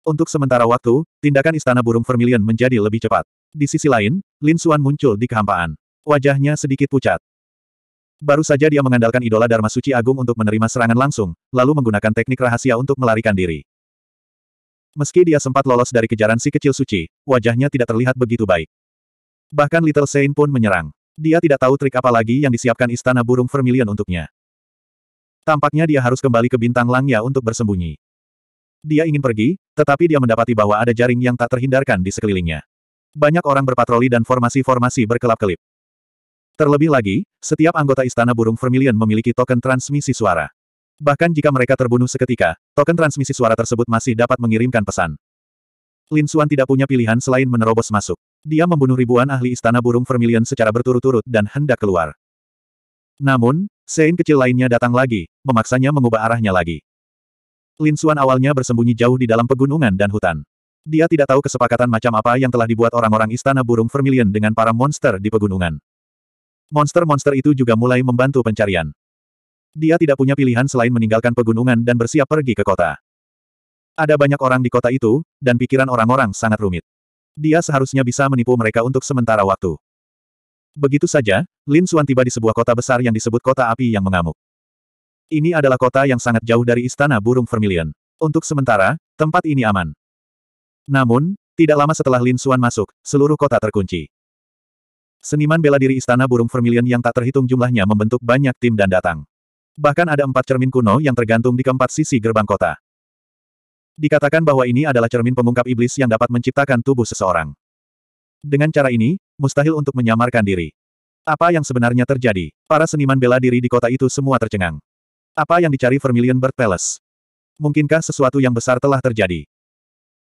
Untuk sementara waktu, tindakan Istana Burung Vermilion menjadi lebih cepat. Di sisi lain, Lin Suan muncul di kehampaan. Wajahnya sedikit pucat. Baru saja dia mengandalkan idola Dharma Suci Agung untuk menerima serangan langsung, lalu menggunakan teknik rahasia untuk melarikan diri. Meski dia sempat lolos dari kejaran si kecil suci, wajahnya tidak terlihat begitu baik. Bahkan Little Saint pun menyerang. Dia tidak tahu trik apa lagi yang disiapkan istana burung vermilion untuknya. Tampaknya dia harus kembali ke bintang langnya untuk bersembunyi. Dia ingin pergi, tetapi dia mendapati bahwa ada jaring yang tak terhindarkan di sekelilingnya. Banyak orang berpatroli dan formasi-formasi berkelap-kelip. Terlebih lagi, setiap anggota istana burung vermilion memiliki token transmisi suara. Bahkan jika mereka terbunuh seketika, token transmisi suara tersebut masih dapat mengirimkan pesan. Lin Xuan tidak punya pilihan selain menerobos masuk. Dia membunuh ribuan ahli istana burung vermilion secara berturut-turut dan hendak keluar. Namun, Sein kecil lainnya datang lagi, memaksanya mengubah arahnya lagi. Lin Xuan awalnya bersembunyi jauh di dalam pegunungan dan hutan. Dia tidak tahu kesepakatan macam apa yang telah dibuat orang-orang istana burung vermilion dengan para monster di pegunungan. Monster-monster itu juga mulai membantu pencarian. Dia tidak punya pilihan selain meninggalkan pegunungan dan bersiap pergi ke kota. Ada banyak orang di kota itu, dan pikiran orang-orang sangat rumit. Dia seharusnya bisa menipu mereka untuk sementara waktu. Begitu saja, Lin Xuan tiba di sebuah kota besar yang disebut Kota Api yang Mengamuk. Ini adalah kota yang sangat jauh dari Istana Burung Vermilion. Untuk sementara, tempat ini aman. Namun, tidak lama setelah Lin Xuan masuk, seluruh kota terkunci. Seniman bela diri Istana Burung Vermilion yang tak terhitung jumlahnya membentuk banyak tim dan datang. Bahkan ada empat cermin kuno yang tergantung di keempat sisi gerbang kota. Dikatakan bahwa ini adalah cermin pengungkap iblis yang dapat menciptakan tubuh seseorang. Dengan cara ini, mustahil untuk menyamarkan diri. Apa yang sebenarnya terjadi? Para seniman bela diri di kota itu semua tercengang. Apa yang dicari Vermilion Bird Palace? Mungkinkah sesuatu yang besar telah terjadi?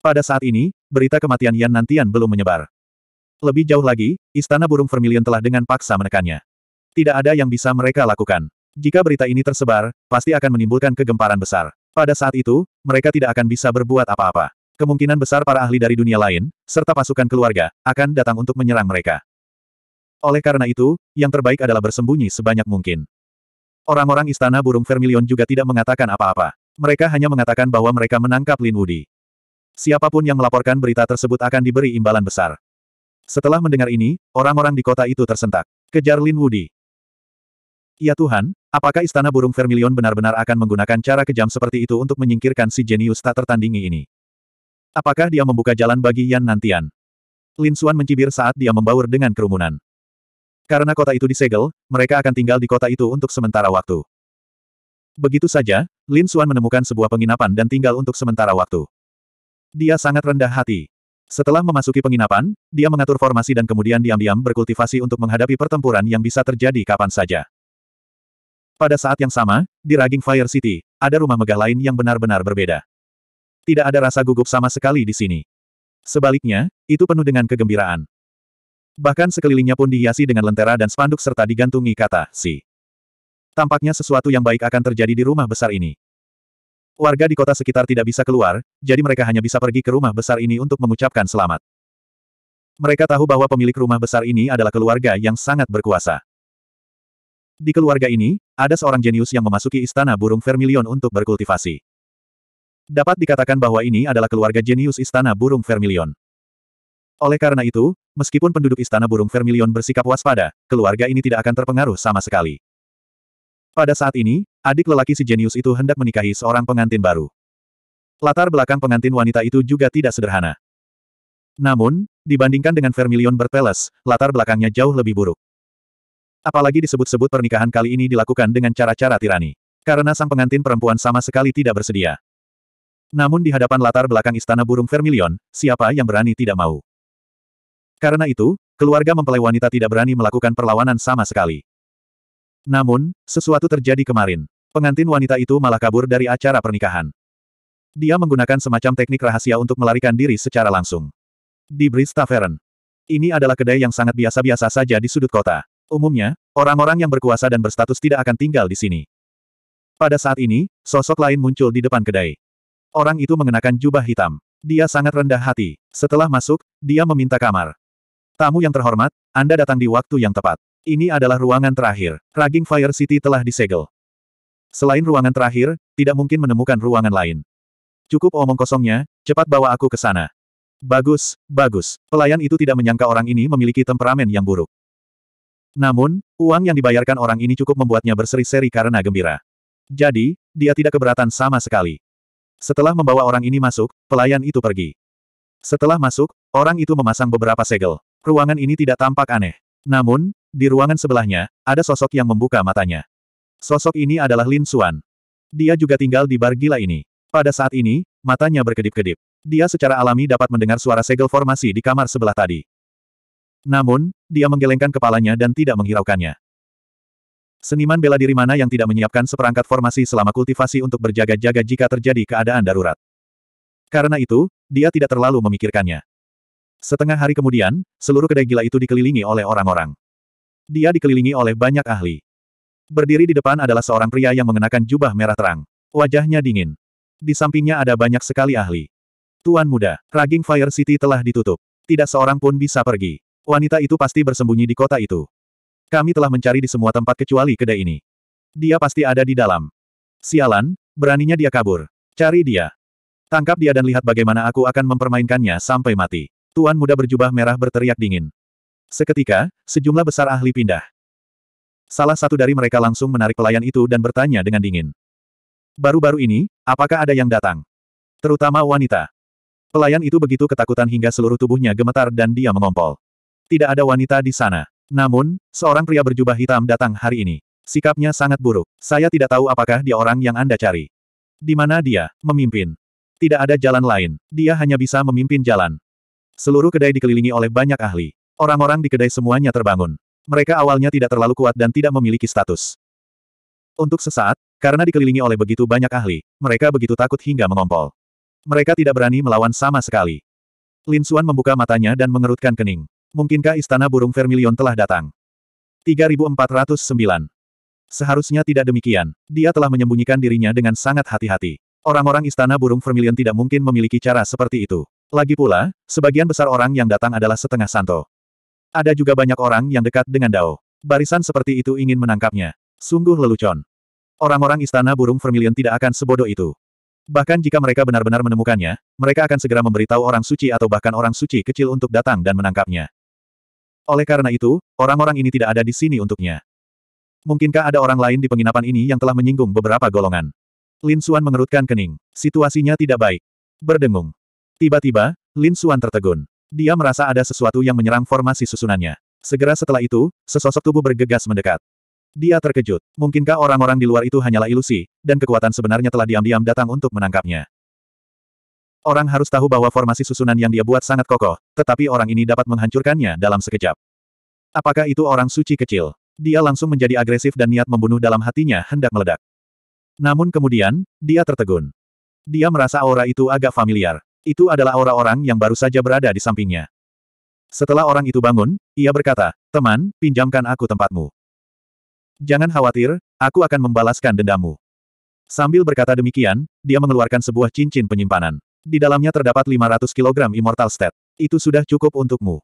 Pada saat ini, berita kematian Yan Nantian belum menyebar. Lebih jauh lagi, Istana Burung Vermilion telah dengan paksa menekannya. Tidak ada yang bisa mereka lakukan. Jika berita ini tersebar, pasti akan menimbulkan kegemparan besar. Pada saat itu, mereka tidak akan bisa berbuat apa-apa. Kemungkinan besar para ahli dari dunia lain, serta pasukan keluarga, akan datang untuk menyerang mereka. Oleh karena itu, yang terbaik adalah bersembunyi sebanyak mungkin. Orang-orang istana burung vermilion juga tidak mengatakan apa-apa. Mereka hanya mengatakan bahwa mereka menangkap Lin Wudi. Siapapun yang melaporkan berita tersebut akan diberi imbalan besar. Setelah mendengar ini, orang-orang di kota itu tersentak. Kejar Lin Wudi. Ya Tuhan, apakah Istana Burung Vermilion benar-benar akan menggunakan cara kejam seperti itu untuk menyingkirkan si jenius tak tertandingi ini? Apakah dia membuka jalan bagi Yan Nantian? Lin Xuan mencibir saat dia membaur dengan kerumunan. Karena kota itu disegel, mereka akan tinggal di kota itu untuk sementara waktu. Begitu saja, Lin Xuan menemukan sebuah penginapan dan tinggal untuk sementara waktu. Dia sangat rendah hati. Setelah memasuki penginapan, dia mengatur formasi dan kemudian diam-diam berkultivasi untuk menghadapi pertempuran yang bisa terjadi kapan saja. Pada saat yang sama, di Raging Fire City, ada rumah megah lain yang benar-benar berbeda. Tidak ada rasa gugup sama sekali di sini. Sebaliknya, itu penuh dengan kegembiraan. Bahkan sekelilingnya pun dihiasi dengan lentera dan spanduk serta digantungi kata, si. Tampaknya sesuatu yang baik akan terjadi di rumah besar ini. Warga di kota sekitar tidak bisa keluar, jadi mereka hanya bisa pergi ke rumah besar ini untuk mengucapkan selamat. Mereka tahu bahwa pemilik rumah besar ini adalah keluarga yang sangat berkuasa. Di keluarga ini, ada seorang jenius yang memasuki istana burung vermilion untuk berkultivasi. Dapat dikatakan bahwa ini adalah keluarga jenius istana burung vermilion. Oleh karena itu, meskipun penduduk istana burung vermilion bersikap waspada, keluarga ini tidak akan terpengaruh sama sekali. Pada saat ini, adik lelaki si jenius itu hendak menikahi seorang pengantin baru. Latar belakang pengantin wanita itu juga tidak sederhana. Namun, dibandingkan dengan vermilion berpeles, latar belakangnya jauh lebih buruk. Apalagi disebut-sebut pernikahan kali ini dilakukan dengan cara-cara tirani. Karena sang pengantin perempuan sama sekali tidak bersedia. Namun di hadapan latar belakang istana burung vermilion, siapa yang berani tidak mau? Karena itu, keluarga mempelai wanita tidak berani melakukan perlawanan sama sekali. Namun, sesuatu terjadi kemarin. Pengantin wanita itu malah kabur dari acara pernikahan. Dia menggunakan semacam teknik rahasia untuk melarikan diri secara langsung. Di Brista Tavern. Ini adalah kedai yang sangat biasa-biasa saja di sudut kota. Umumnya, orang-orang yang berkuasa dan berstatus tidak akan tinggal di sini. Pada saat ini, sosok lain muncul di depan kedai. Orang itu mengenakan jubah hitam. Dia sangat rendah hati. Setelah masuk, dia meminta kamar. Tamu yang terhormat, Anda datang di waktu yang tepat. Ini adalah ruangan terakhir. Raging Fire City telah disegel. Selain ruangan terakhir, tidak mungkin menemukan ruangan lain. Cukup omong kosongnya, cepat bawa aku ke sana. Bagus, bagus. Pelayan itu tidak menyangka orang ini memiliki temperamen yang buruk. Namun, uang yang dibayarkan orang ini cukup membuatnya berseri-seri karena gembira. Jadi, dia tidak keberatan sama sekali. Setelah membawa orang ini masuk, pelayan itu pergi. Setelah masuk, orang itu memasang beberapa segel. Ruangan ini tidak tampak aneh. Namun, di ruangan sebelahnya, ada sosok yang membuka matanya. Sosok ini adalah Lin Suan. Dia juga tinggal di bar gila ini. Pada saat ini, matanya berkedip-kedip. Dia secara alami dapat mendengar suara segel formasi di kamar sebelah tadi. Namun, dia menggelengkan kepalanya dan tidak menghiraukannya. Seniman bela diri mana yang tidak menyiapkan seperangkat formasi selama kultivasi untuk berjaga-jaga jika terjadi keadaan darurat. Karena itu, dia tidak terlalu memikirkannya. Setengah hari kemudian, seluruh kedai gila itu dikelilingi oleh orang-orang. Dia dikelilingi oleh banyak ahli. Berdiri di depan adalah seorang pria yang mengenakan jubah merah terang. Wajahnya dingin. Di sampingnya ada banyak sekali ahli. Tuan muda, Raging Fire City telah ditutup. Tidak seorang pun bisa pergi. Wanita itu pasti bersembunyi di kota itu. Kami telah mencari di semua tempat kecuali kedai ini. Dia pasti ada di dalam. Sialan, beraninya dia kabur. Cari dia. Tangkap dia dan lihat bagaimana aku akan mempermainkannya sampai mati. Tuan muda berjubah merah berteriak dingin. Seketika, sejumlah besar ahli pindah. Salah satu dari mereka langsung menarik pelayan itu dan bertanya dengan dingin. Baru-baru ini, apakah ada yang datang? Terutama wanita. Pelayan itu begitu ketakutan hingga seluruh tubuhnya gemetar dan dia mengompol. Tidak ada wanita di sana. Namun, seorang pria berjubah hitam datang hari ini. Sikapnya sangat buruk. Saya tidak tahu apakah dia orang yang Anda cari. Di mana dia? Memimpin. Tidak ada jalan lain. Dia hanya bisa memimpin jalan. Seluruh kedai dikelilingi oleh banyak ahli. Orang-orang di kedai semuanya terbangun. Mereka awalnya tidak terlalu kuat dan tidak memiliki status. Untuk sesaat, karena dikelilingi oleh begitu banyak ahli, mereka begitu takut hingga mengompol. Mereka tidak berani melawan sama sekali. Lin Xuan membuka matanya dan mengerutkan kening. Mungkinkah istana burung vermilion telah datang? 3409. Seharusnya tidak demikian. Dia telah menyembunyikan dirinya dengan sangat hati-hati. Orang-orang istana burung vermilion tidak mungkin memiliki cara seperti itu. Lagi pula, sebagian besar orang yang datang adalah setengah santo. Ada juga banyak orang yang dekat dengan Dao. Barisan seperti itu ingin menangkapnya. Sungguh lelucon. Orang-orang istana burung vermilion tidak akan sebodoh itu. Bahkan jika mereka benar-benar menemukannya, mereka akan segera memberitahu orang suci atau bahkan orang suci kecil untuk datang dan menangkapnya. Oleh karena itu, orang-orang ini tidak ada di sini untuknya. Mungkinkah ada orang lain di penginapan ini yang telah menyinggung beberapa golongan? Lin Xuan mengerutkan kening. Situasinya tidak baik. Berdengung. Tiba-tiba, Lin Xuan tertegun. Dia merasa ada sesuatu yang menyerang formasi susunannya. Segera setelah itu, sesosok tubuh bergegas mendekat. Dia terkejut. Mungkinkah orang-orang di luar itu hanyalah ilusi, dan kekuatan sebenarnya telah diam-diam datang untuk menangkapnya. Orang harus tahu bahwa formasi susunan yang dia buat sangat kokoh, tetapi orang ini dapat menghancurkannya dalam sekejap. Apakah itu orang suci kecil? Dia langsung menjadi agresif dan niat membunuh dalam hatinya hendak meledak. Namun kemudian, dia tertegun. Dia merasa aura itu agak familiar. Itu adalah aura orang yang baru saja berada di sampingnya. Setelah orang itu bangun, ia berkata, Teman, pinjamkan aku tempatmu. Jangan khawatir, aku akan membalaskan dendammu. Sambil berkata demikian, dia mengeluarkan sebuah cincin penyimpanan. Di dalamnya terdapat 500 kg immortal stat. Itu sudah cukup untukmu.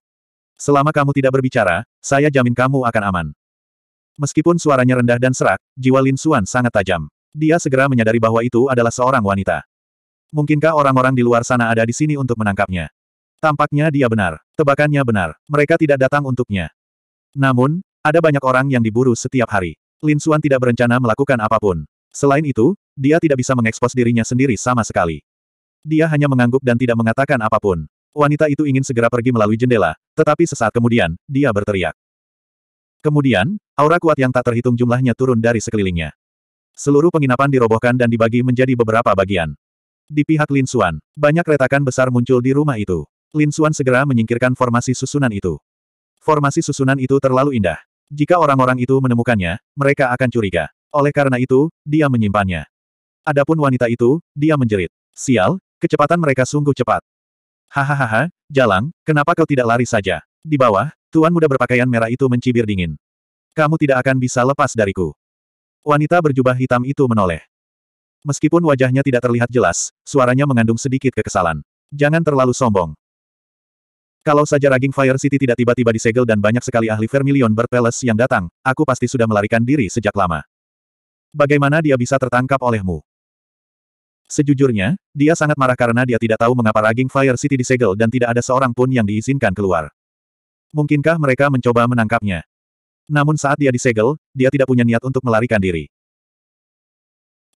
Selama kamu tidak berbicara, saya jamin kamu akan aman. Meskipun suaranya rendah dan serak, jiwa Lin Suan sangat tajam. Dia segera menyadari bahwa itu adalah seorang wanita. Mungkinkah orang-orang di luar sana ada di sini untuk menangkapnya? Tampaknya dia benar. Tebakannya benar. Mereka tidak datang untuknya. Namun, ada banyak orang yang diburu setiap hari. Lin Suan tidak berencana melakukan apapun. Selain itu, dia tidak bisa mengekspos dirinya sendiri sama sekali. Dia hanya mengangguk dan tidak mengatakan apapun. Wanita itu ingin segera pergi melalui jendela, tetapi sesaat kemudian, dia berteriak. Kemudian, aura kuat yang tak terhitung jumlahnya turun dari sekelilingnya. Seluruh penginapan dirobohkan dan dibagi menjadi beberapa bagian. Di pihak Lin Xuan, banyak retakan besar muncul di rumah itu. Lin Xuan segera menyingkirkan formasi susunan itu. Formasi susunan itu terlalu indah. Jika orang-orang itu menemukannya, mereka akan curiga. Oleh karena itu, dia menyimpannya. Adapun wanita itu, dia menjerit. Sial, Kecepatan mereka sungguh cepat. Hahaha, Jalang, kenapa kau tidak lari saja? Di bawah, tuan muda berpakaian merah itu mencibir dingin. Kamu tidak akan bisa lepas dariku. Wanita berjubah hitam itu menoleh. Meskipun wajahnya tidak terlihat jelas, suaranya mengandung sedikit kekesalan. Jangan terlalu sombong. Kalau saja Raging Fire City tidak tiba-tiba disegel dan banyak sekali ahli Vermilion berpeles yang datang, aku pasti sudah melarikan diri sejak lama. Bagaimana dia bisa tertangkap olehmu? Sejujurnya, dia sangat marah karena dia tidak tahu mengapa Raging Fire City disegel dan tidak ada seorang pun yang diizinkan keluar. Mungkinkah mereka mencoba menangkapnya? Namun saat dia disegel, dia tidak punya niat untuk melarikan diri.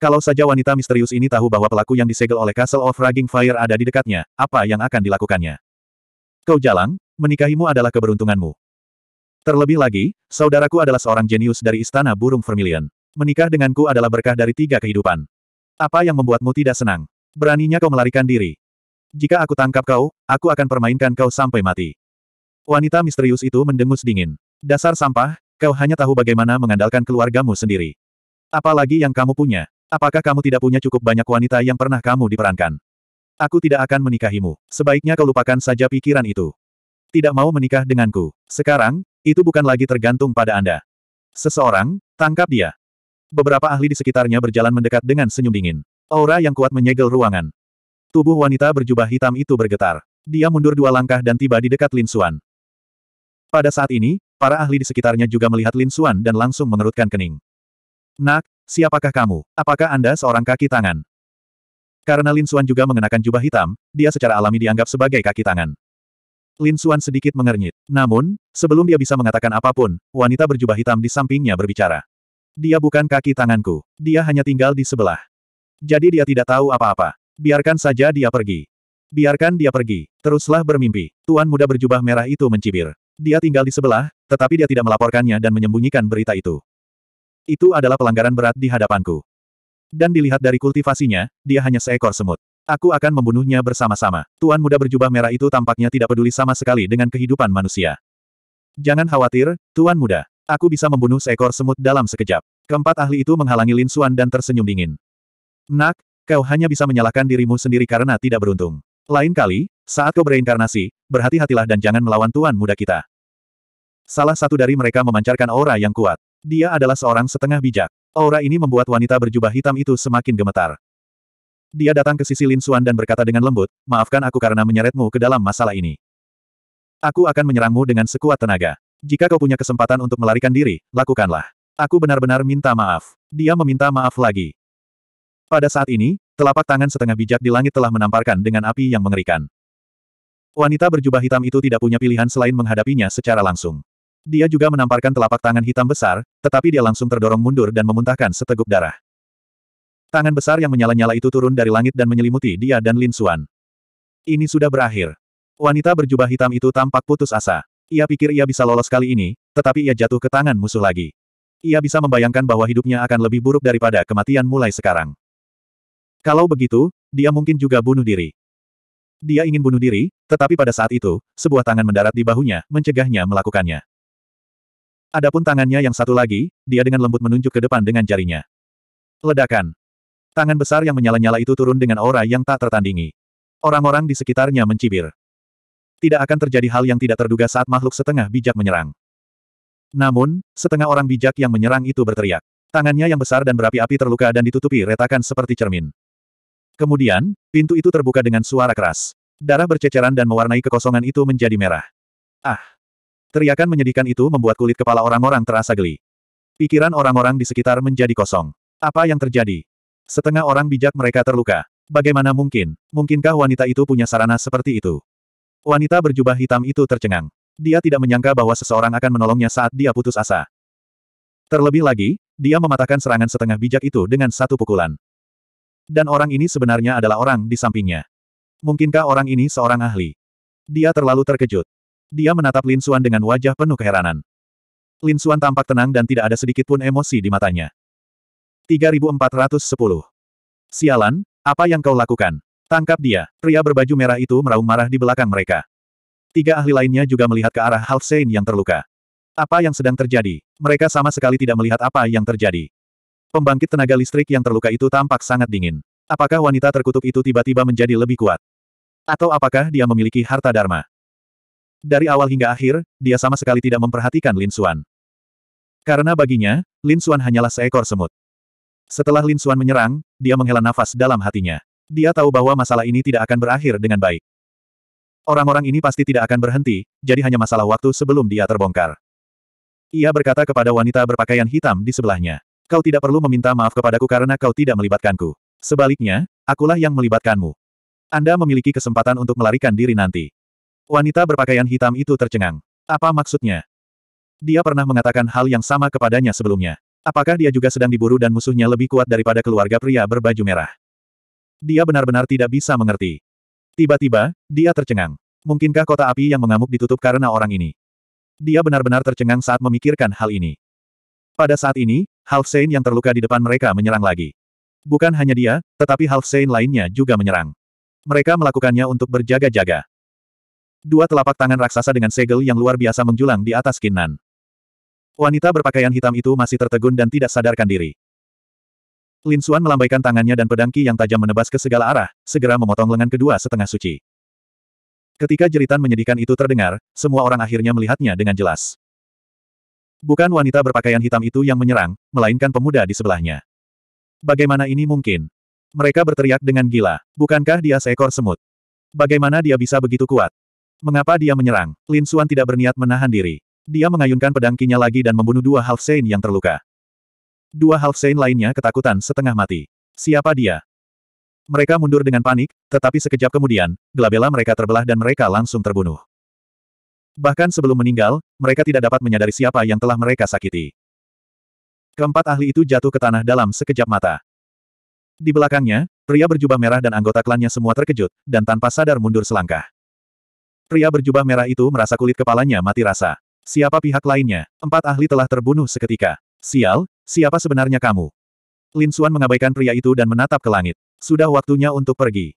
Kalau saja wanita misterius ini tahu bahwa pelaku yang disegel oleh Castle of Raging Fire ada di dekatnya, apa yang akan dilakukannya? Kau jalang, menikahimu adalah keberuntunganmu. Terlebih lagi, saudaraku adalah seorang jenius dari Istana Burung Vermilion. Menikah denganku adalah berkah dari tiga kehidupan. Apa yang membuatmu tidak senang? Beraninya kau melarikan diri. Jika aku tangkap kau, aku akan permainkan kau sampai mati. Wanita misterius itu mendengus dingin. Dasar sampah, kau hanya tahu bagaimana mengandalkan keluargamu sendiri. Apalagi yang kamu punya. Apakah kamu tidak punya cukup banyak wanita yang pernah kamu diperankan? Aku tidak akan menikahimu. Sebaiknya kau lupakan saja pikiran itu. Tidak mau menikah denganku. Sekarang, itu bukan lagi tergantung pada Anda. Seseorang, tangkap dia. Beberapa ahli di sekitarnya berjalan mendekat dengan senyum dingin. Aura yang kuat menyegel ruangan. Tubuh wanita berjubah hitam itu bergetar. Dia mundur dua langkah dan tiba di dekat Lin Xuan. Pada saat ini, para ahli di sekitarnya juga melihat Lin Xuan dan langsung mengerutkan kening. Nak, siapakah kamu? Apakah Anda seorang kaki tangan? Karena Lin Xuan juga mengenakan jubah hitam, dia secara alami dianggap sebagai kaki tangan. Lin Xuan sedikit mengernyit. Namun, sebelum dia bisa mengatakan apapun, wanita berjubah hitam di sampingnya berbicara. Dia bukan kaki tanganku. Dia hanya tinggal di sebelah. Jadi dia tidak tahu apa-apa. Biarkan saja dia pergi. Biarkan dia pergi. Teruslah bermimpi. Tuan muda berjubah merah itu mencibir. Dia tinggal di sebelah, tetapi dia tidak melaporkannya dan menyembunyikan berita itu. Itu adalah pelanggaran berat di hadapanku. Dan dilihat dari kultivasinya, dia hanya seekor semut. Aku akan membunuhnya bersama-sama. Tuan muda berjubah merah itu tampaknya tidak peduli sama sekali dengan kehidupan manusia. Jangan khawatir, Tuan muda. Aku bisa membunuh seekor semut dalam sekejap. Keempat ahli itu menghalangi Lin Xuan dan tersenyum dingin. Nak, kau hanya bisa menyalahkan dirimu sendiri karena tidak beruntung. Lain kali, saat kau bereinkarnasi, berhati-hatilah dan jangan melawan tuan muda kita. Salah satu dari mereka memancarkan aura yang kuat. Dia adalah seorang setengah bijak. Aura ini membuat wanita berjubah hitam itu semakin gemetar. Dia datang ke sisi Lin Xuan dan berkata dengan lembut, maafkan aku karena menyeretmu ke dalam masalah ini. Aku akan menyerangmu dengan sekuat tenaga. Jika kau punya kesempatan untuk melarikan diri, lakukanlah. Aku benar-benar minta maaf. Dia meminta maaf lagi. Pada saat ini, telapak tangan setengah bijak di langit telah menamparkan dengan api yang mengerikan. Wanita berjubah hitam itu tidak punya pilihan selain menghadapinya secara langsung. Dia juga menamparkan telapak tangan hitam besar, tetapi dia langsung terdorong mundur dan memuntahkan seteguk darah. Tangan besar yang menyala-nyala itu turun dari langit dan menyelimuti dia dan Lin Xuan. Ini sudah berakhir. Wanita berjubah hitam itu tampak putus asa. Ia pikir ia bisa lolos kali ini, tetapi ia jatuh ke tangan musuh lagi. Ia bisa membayangkan bahwa hidupnya akan lebih buruk daripada kematian mulai sekarang. Kalau begitu, dia mungkin juga bunuh diri. Dia ingin bunuh diri, tetapi pada saat itu, sebuah tangan mendarat di bahunya, mencegahnya melakukannya. Adapun tangannya yang satu lagi, dia dengan lembut menunjuk ke depan dengan jarinya. Ledakan. Tangan besar yang menyala-nyala itu turun dengan aura yang tak tertandingi. Orang-orang di sekitarnya mencibir tidak akan terjadi hal yang tidak terduga saat makhluk setengah bijak menyerang. Namun, setengah orang bijak yang menyerang itu berteriak. Tangannya yang besar dan berapi-api terluka dan ditutupi retakan seperti cermin. Kemudian, pintu itu terbuka dengan suara keras. Darah berceceran dan mewarnai kekosongan itu menjadi merah. Ah! Teriakan menyedihkan itu membuat kulit kepala orang-orang terasa geli. Pikiran orang-orang di sekitar menjadi kosong. Apa yang terjadi? Setengah orang bijak mereka terluka. Bagaimana mungkin? Mungkinkah wanita itu punya sarana seperti itu? Wanita berjubah hitam itu tercengang. Dia tidak menyangka bahwa seseorang akan menolongnya saat dia putus asa. Terlebih lagi, dia mematahkan serangan setengah bijak itu dengan satu pukulan. Dan orang ini sebenarnya adalah orang di sampingnya. Mungkinkah orang ini seorang ahli? Dia terlalu terkejut. Dia menatap Lin Suan dengan wajah penuh keheranan. Lin Suan tampak tenang dan tidak ada sedikit pun emosi di matanya. 3410. Sialan, apa yang kau lakukan? Tangkap dia. Pria berbaju merah itu meraung marah di belakang mereka. Tiga ahli lainnya juga melihat ke arah Half Sein yang terluka. Apa yang sedang terjadi? Mereka sama sekali tidak melihat apa yang terjadi. Pembangkit tenaga listrik yang terluka itu tampak sangat dingin. Apakah wanita terkutuk itu tiba-tiba menjadi lebih kuat? Atau apakah dia memiliki harta dharma? Dari awal hingga akhir, dia sama sekali tidak memperhatikan Lin Xuan. Karena baginya, Lin Xuan hanyalah seekor semut. Setelah Lin Xuan menyerang, dia menghela nafas dalam hatinya. Dia tahu bahwa masalah ini tidak akan berakhir dengan baik. Orang-orang ini pasti tidak akan berhenti, jadi hanya masalah waktu sebelum dia terbongkar. Ia berkata kepada wanita berpakaian hitam di sebelahnya. Kau tidak perlu meminta maaf kepadaku karena kau tidak melibatkanku. Sebaliknya, akulah yang melibatkanmu. Anda memiliki kesempatan untuk melarikan diri nanti. Wanita berpakaian hitam itu tercengang. Apa maksudnya? Dia pernah mengatakan hal yang sama kepadanya sebelumnya. Apakah dia juga sedang diburu dan musuhnya lebih kuat daripada keluarga pria berbaju merah? Dia benar-benar tidak bisa mengerti. Tiba-tiba, dia tercengang. Mungkinkah kota api yang mengamuk ditutup karena orang ini? Dia benar-benar tercengang saat memikirkan hal ini. Pada saat ini, Half Sein yang terluka di depan mereka menyerang lagi. Bukan hanya dia, tetapi Half Sein lainnya juga menyerang. Mereka melakukannya untuk berjaga-jaga. Dua telapak tangan raksasa dengan segel yang luar biasa menjulang di atas Kinnan. Wanita berpakaian hitam itu masih tertegun dan tidak sadarkan diri. Lin Suan melambaikan tangannya dan pedang Qi yang tajam menebas ke segala arah, segera memotong lengan kedua setengah suci. Ketika jeritan menyedihkan itu terdengar, semua orang akhirnya melihatnya dengan jelas. Bukan wanita berpakaian hitam itu yang menyerang, melainkan pemuda di sebelahnya. Bagaimana ini mungkin? Mereka berteriak dengan gila. Bukankah dia seekor semut? Bagaimana dia bisa begitu kuat? Mengapa dia menyerang? Lin Suan tidak berniat menahan diri. Dia mengayunkan pedang kinya lagi dan membunuh dua half yang terluka. Dua Saint lainnya ketakutan setengah mati. Siapa dia? Mereka mundur dengan panik, tetapi sekejap kemudian, gelabela mereka terbelah dan mereka langsung terbunuh. Bahkan sebelum meninggal, mereka tidak dapat menyadari siapa yang telah mereka sakiti. Keempat ahli itu jatuh ke tanah dalam sekejap mata. Di belakangnya, pria berjubah merah dan anggota klannya semua terkejut, dan tanpa sadar mundur selangkah. Pria berjubah merah itu merasa kulit kepalanya mati rasa. Siapa pihak lainnya? Empat ahli telah terbunuh seketika. Sial, siapa sebenarnya kamu? Lin Suan mengabaikan pria itu dan menatap ke langit. Sudah waktunya untuk pergi.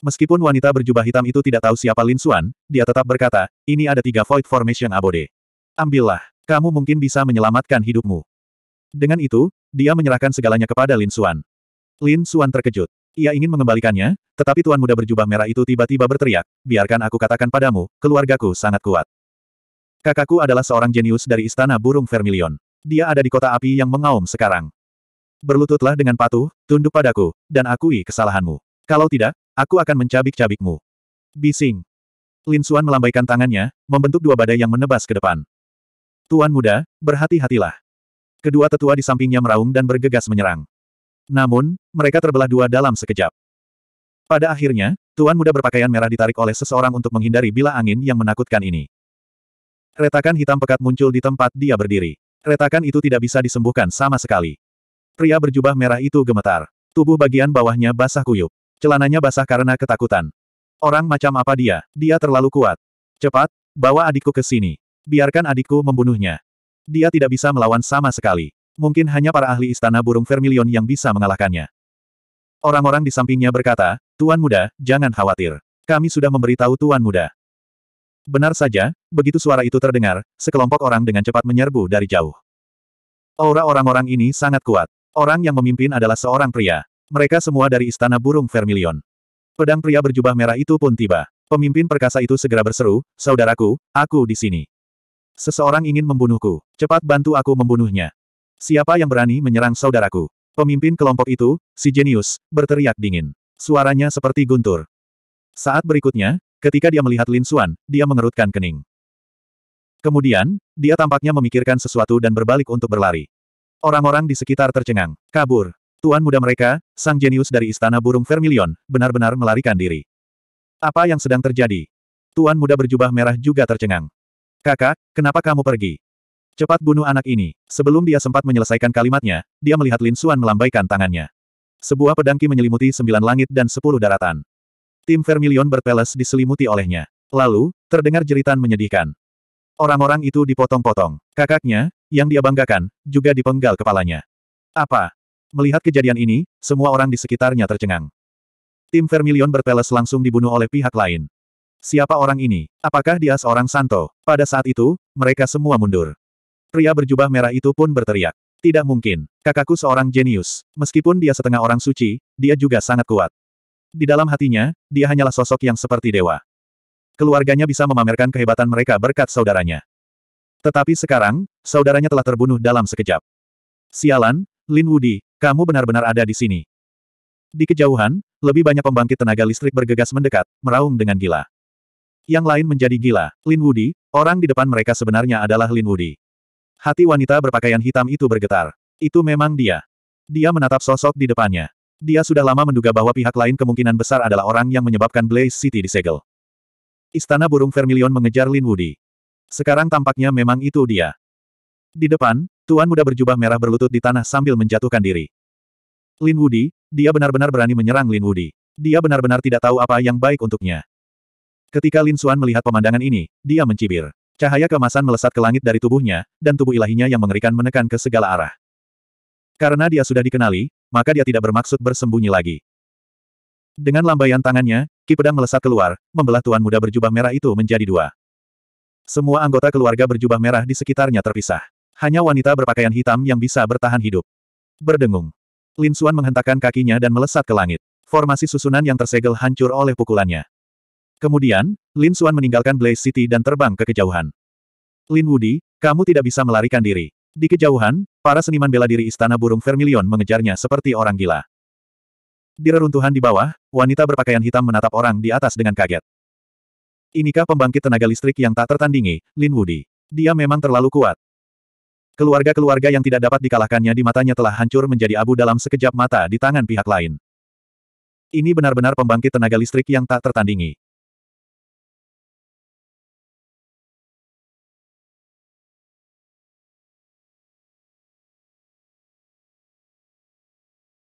Meskipun wanita berjubah hitam itu tidak tahu siapa Lin Suan, dia tetap berkata, ini ada tiga Void Formation Abode. Ambillah, kamu mungkin bisa menyelamatkan hidupmu. Dengan itu, dia menyerahkan segalanya kepada Lin Suan. Lin Suan terkejut. Ia ingin mengembalikannya, tetapi tuan muda berjubah merah itu tiba-tiba berteriak, biarkan aku katakan padamu, keluargaku sangat kuat. Kakakku adalah seorang jenius dari Istana Burung Vermilion. Dia ada di kota api yang mengaum sekarang. Berlututlah dengan patuh, tunduk padaku, dan akui kesalahanmu. Kalau tidak, aku akan mencabik-cabikmu. Bising. Lin Suan melambaikan tangannya, membentuk dua badai yang menebas ke depan. Tuan muda, berhati-hatilah. Kedua tetua di sampingnya meraung dan bergegas menyerang. Namun, mereka terbelah dua dalam sekejap. Pada akhirnya, Tuan muda berpakaian merah ditarik oleh seseorang untuk menghindari bila angin yang menakutkan ini. Retakan hitam pekat muncul di tempat dia berdiri. Retakan itu tidak bisa disembuhkan sama sekali. Pria berjubah merah itu gemetar. Tubuh bagian bawahnya basah kuyup. Celananya basah karena ketakutan. Orang macam apa dia? Dia terlalu kuat. Cepat, bawa adikku ke sini. Biarkan adikku membunuhnya. Dia tidak bisa melawan sama sekali. Mungkin hanya para ahli istana burung vermilion yang bisa mengalahkannya. Orang-orang di sampingnya berkata, Tuan Muda, jangan khawatir. Kami sudah memberitahu Tuan Muda. Benar saja, begitu suara itu terdengar, sekelompok orang dengan cepat menyerbu dari jauh. Aura orang-orang ini sangat kuat. Orang yang memimpin adalah seorang pria. Mereka semua dari Istana Burung Vermilion. Pedang pria berjubah merah itu pun tiba. Pemimpin perkasa itu segera berseru, Saudaraku, aku di sini. Seseorang ingin membunuhku. Cepat bantu aku membunuhnya. Siapa yang berani menyerang saudaraku? Pemimpin kelompok itu, si jenius, berteriak dingin. Suaranya seperti guntur. Saat berikutnya, Ketika dia melihat Lin Xuan, dia mengerutkan kening. Kemudian, dia tampaknya memikirkan sesuatu dan berbalik untuk berlari. Orang-orang di sekitar tercengang. Kabur. Tuan muda mereka, sang jenius dari istana burung Vermilion, benar-benar melarikan diri. Apa yang sedang terjadi? Tuan muda berjubah merah juga tercengang. Kakak, kenapa kamu pergi? Cepat bunuh anak ini. Sebelum dia sempat menyelesaikan kalimatnya, dia melihat Lin Xuan melambaikan tangannya. Sebuah pedangki menyelimuti sembilan langit dan sepuluh daratan. Tim Vermilion berpeles diselimuti olehnya. Lalu, terdengar jeritan menyedihkan. Orang-orang itu dipotong-potong. Kakaknya, yang dia banggakan, juga dipenggal kepalanya. Apa? Melihat kejadian ini, semua orang di sekitarnya tercengang. Tim Vermilion berpeles langsung dibunuh oleh pihak lain. Siapa orang ini? Apakah dia seorang Santo? Pada saat itu, mereka semua mundur. Pria berjubah merah itu pun berteriak. Tidak mungkin. Kakakku seorang jenius. Meskipun dia setengah orang suci, dia juga sangat kuat. Di dalam hatinya, dia hanyalah sosok yang seperti dewa. Keluarganya bisa memamerkan kehebatan mereka berkat saudaranya. Tetapi sekarang, saudaranya telah terbunuh dalam sekejap. Sialan, Lin Wudi, kamu benar-benar ada di sini. Di kejauhan, lebih banyak pembangkit tenaga listrik bergegas mendekat, meraung dengan gila. Yang lain menjadi gila, Lin Wudi, orang di depan mereka sebenarnya adalah Lin Wudi. Hati wanita berpakaian hitam itu bergetar. Itu memang dia. Dia menatap sosok di depannya. Dia sudah lama menduga bahwa pihak lain kemungkinan besar adalah orang yang menyebabkan Blaze City disegel. Istana burung Vermilion mengejar Lin Woody. Sekarang tampaknya memang itu dia. Di depan, Tuan muda berjubah merah berlutut di tanah sambil menjatuhkan diri. Lin Woody, dia benar-benar berani menyerang Lin Woody. Dia benar-benar tidak tahu apa yang baik untuknya. Ketika Lin Xuan melihat pemandangan ini, dia mencibir. Cahaya kemasan melesat ke langit dari tubuhnya, dan tubuh ilahinya yang mengerikan menekan ke segala arah. Karena dia sudah dikenali, maka dia tidak bermaksud bersembunyi lagi. Dengan lambaian tangannya, Ki Pedang melesat keluar, membelah tuan muda berjubah merah itu menjadi dua. Semua anggota keluarga berjubah merah di sekitarnya terpisah. Hanya wanita berpakaian hitam yang bisa bertahan hidup. Berdengung. Lin Suan menghentakkan kakinya dan melesat ke langit. Formasi susunan yang tersegel hancur oleh pukulannya. Kemudian, Lin Suan meninggalkan Blaze City dan terbang ke kejauhan. Lin Wudi, kamu tidak bisa melarikan diri. Di kejauhan, para seniman bela diri Istana Burung Vermilion mengejarnya seperti orang gila. Di reruntuhan di bawah, wanita berpakaian hitam menatap orang di atas dengan kaget. Inikah pembangkit tenaga listrik yang tak tertandingi, Lin Wudi. Dia memang terlalu kuat. Keluarga-keluarga yang tidak dapat dikalahkannya di matanya telah hancur menjadi abu dalam sekejap mata di tangan pihak lain. Ini benar-benar pembangkit tenaga listrik yang tak tertandingi.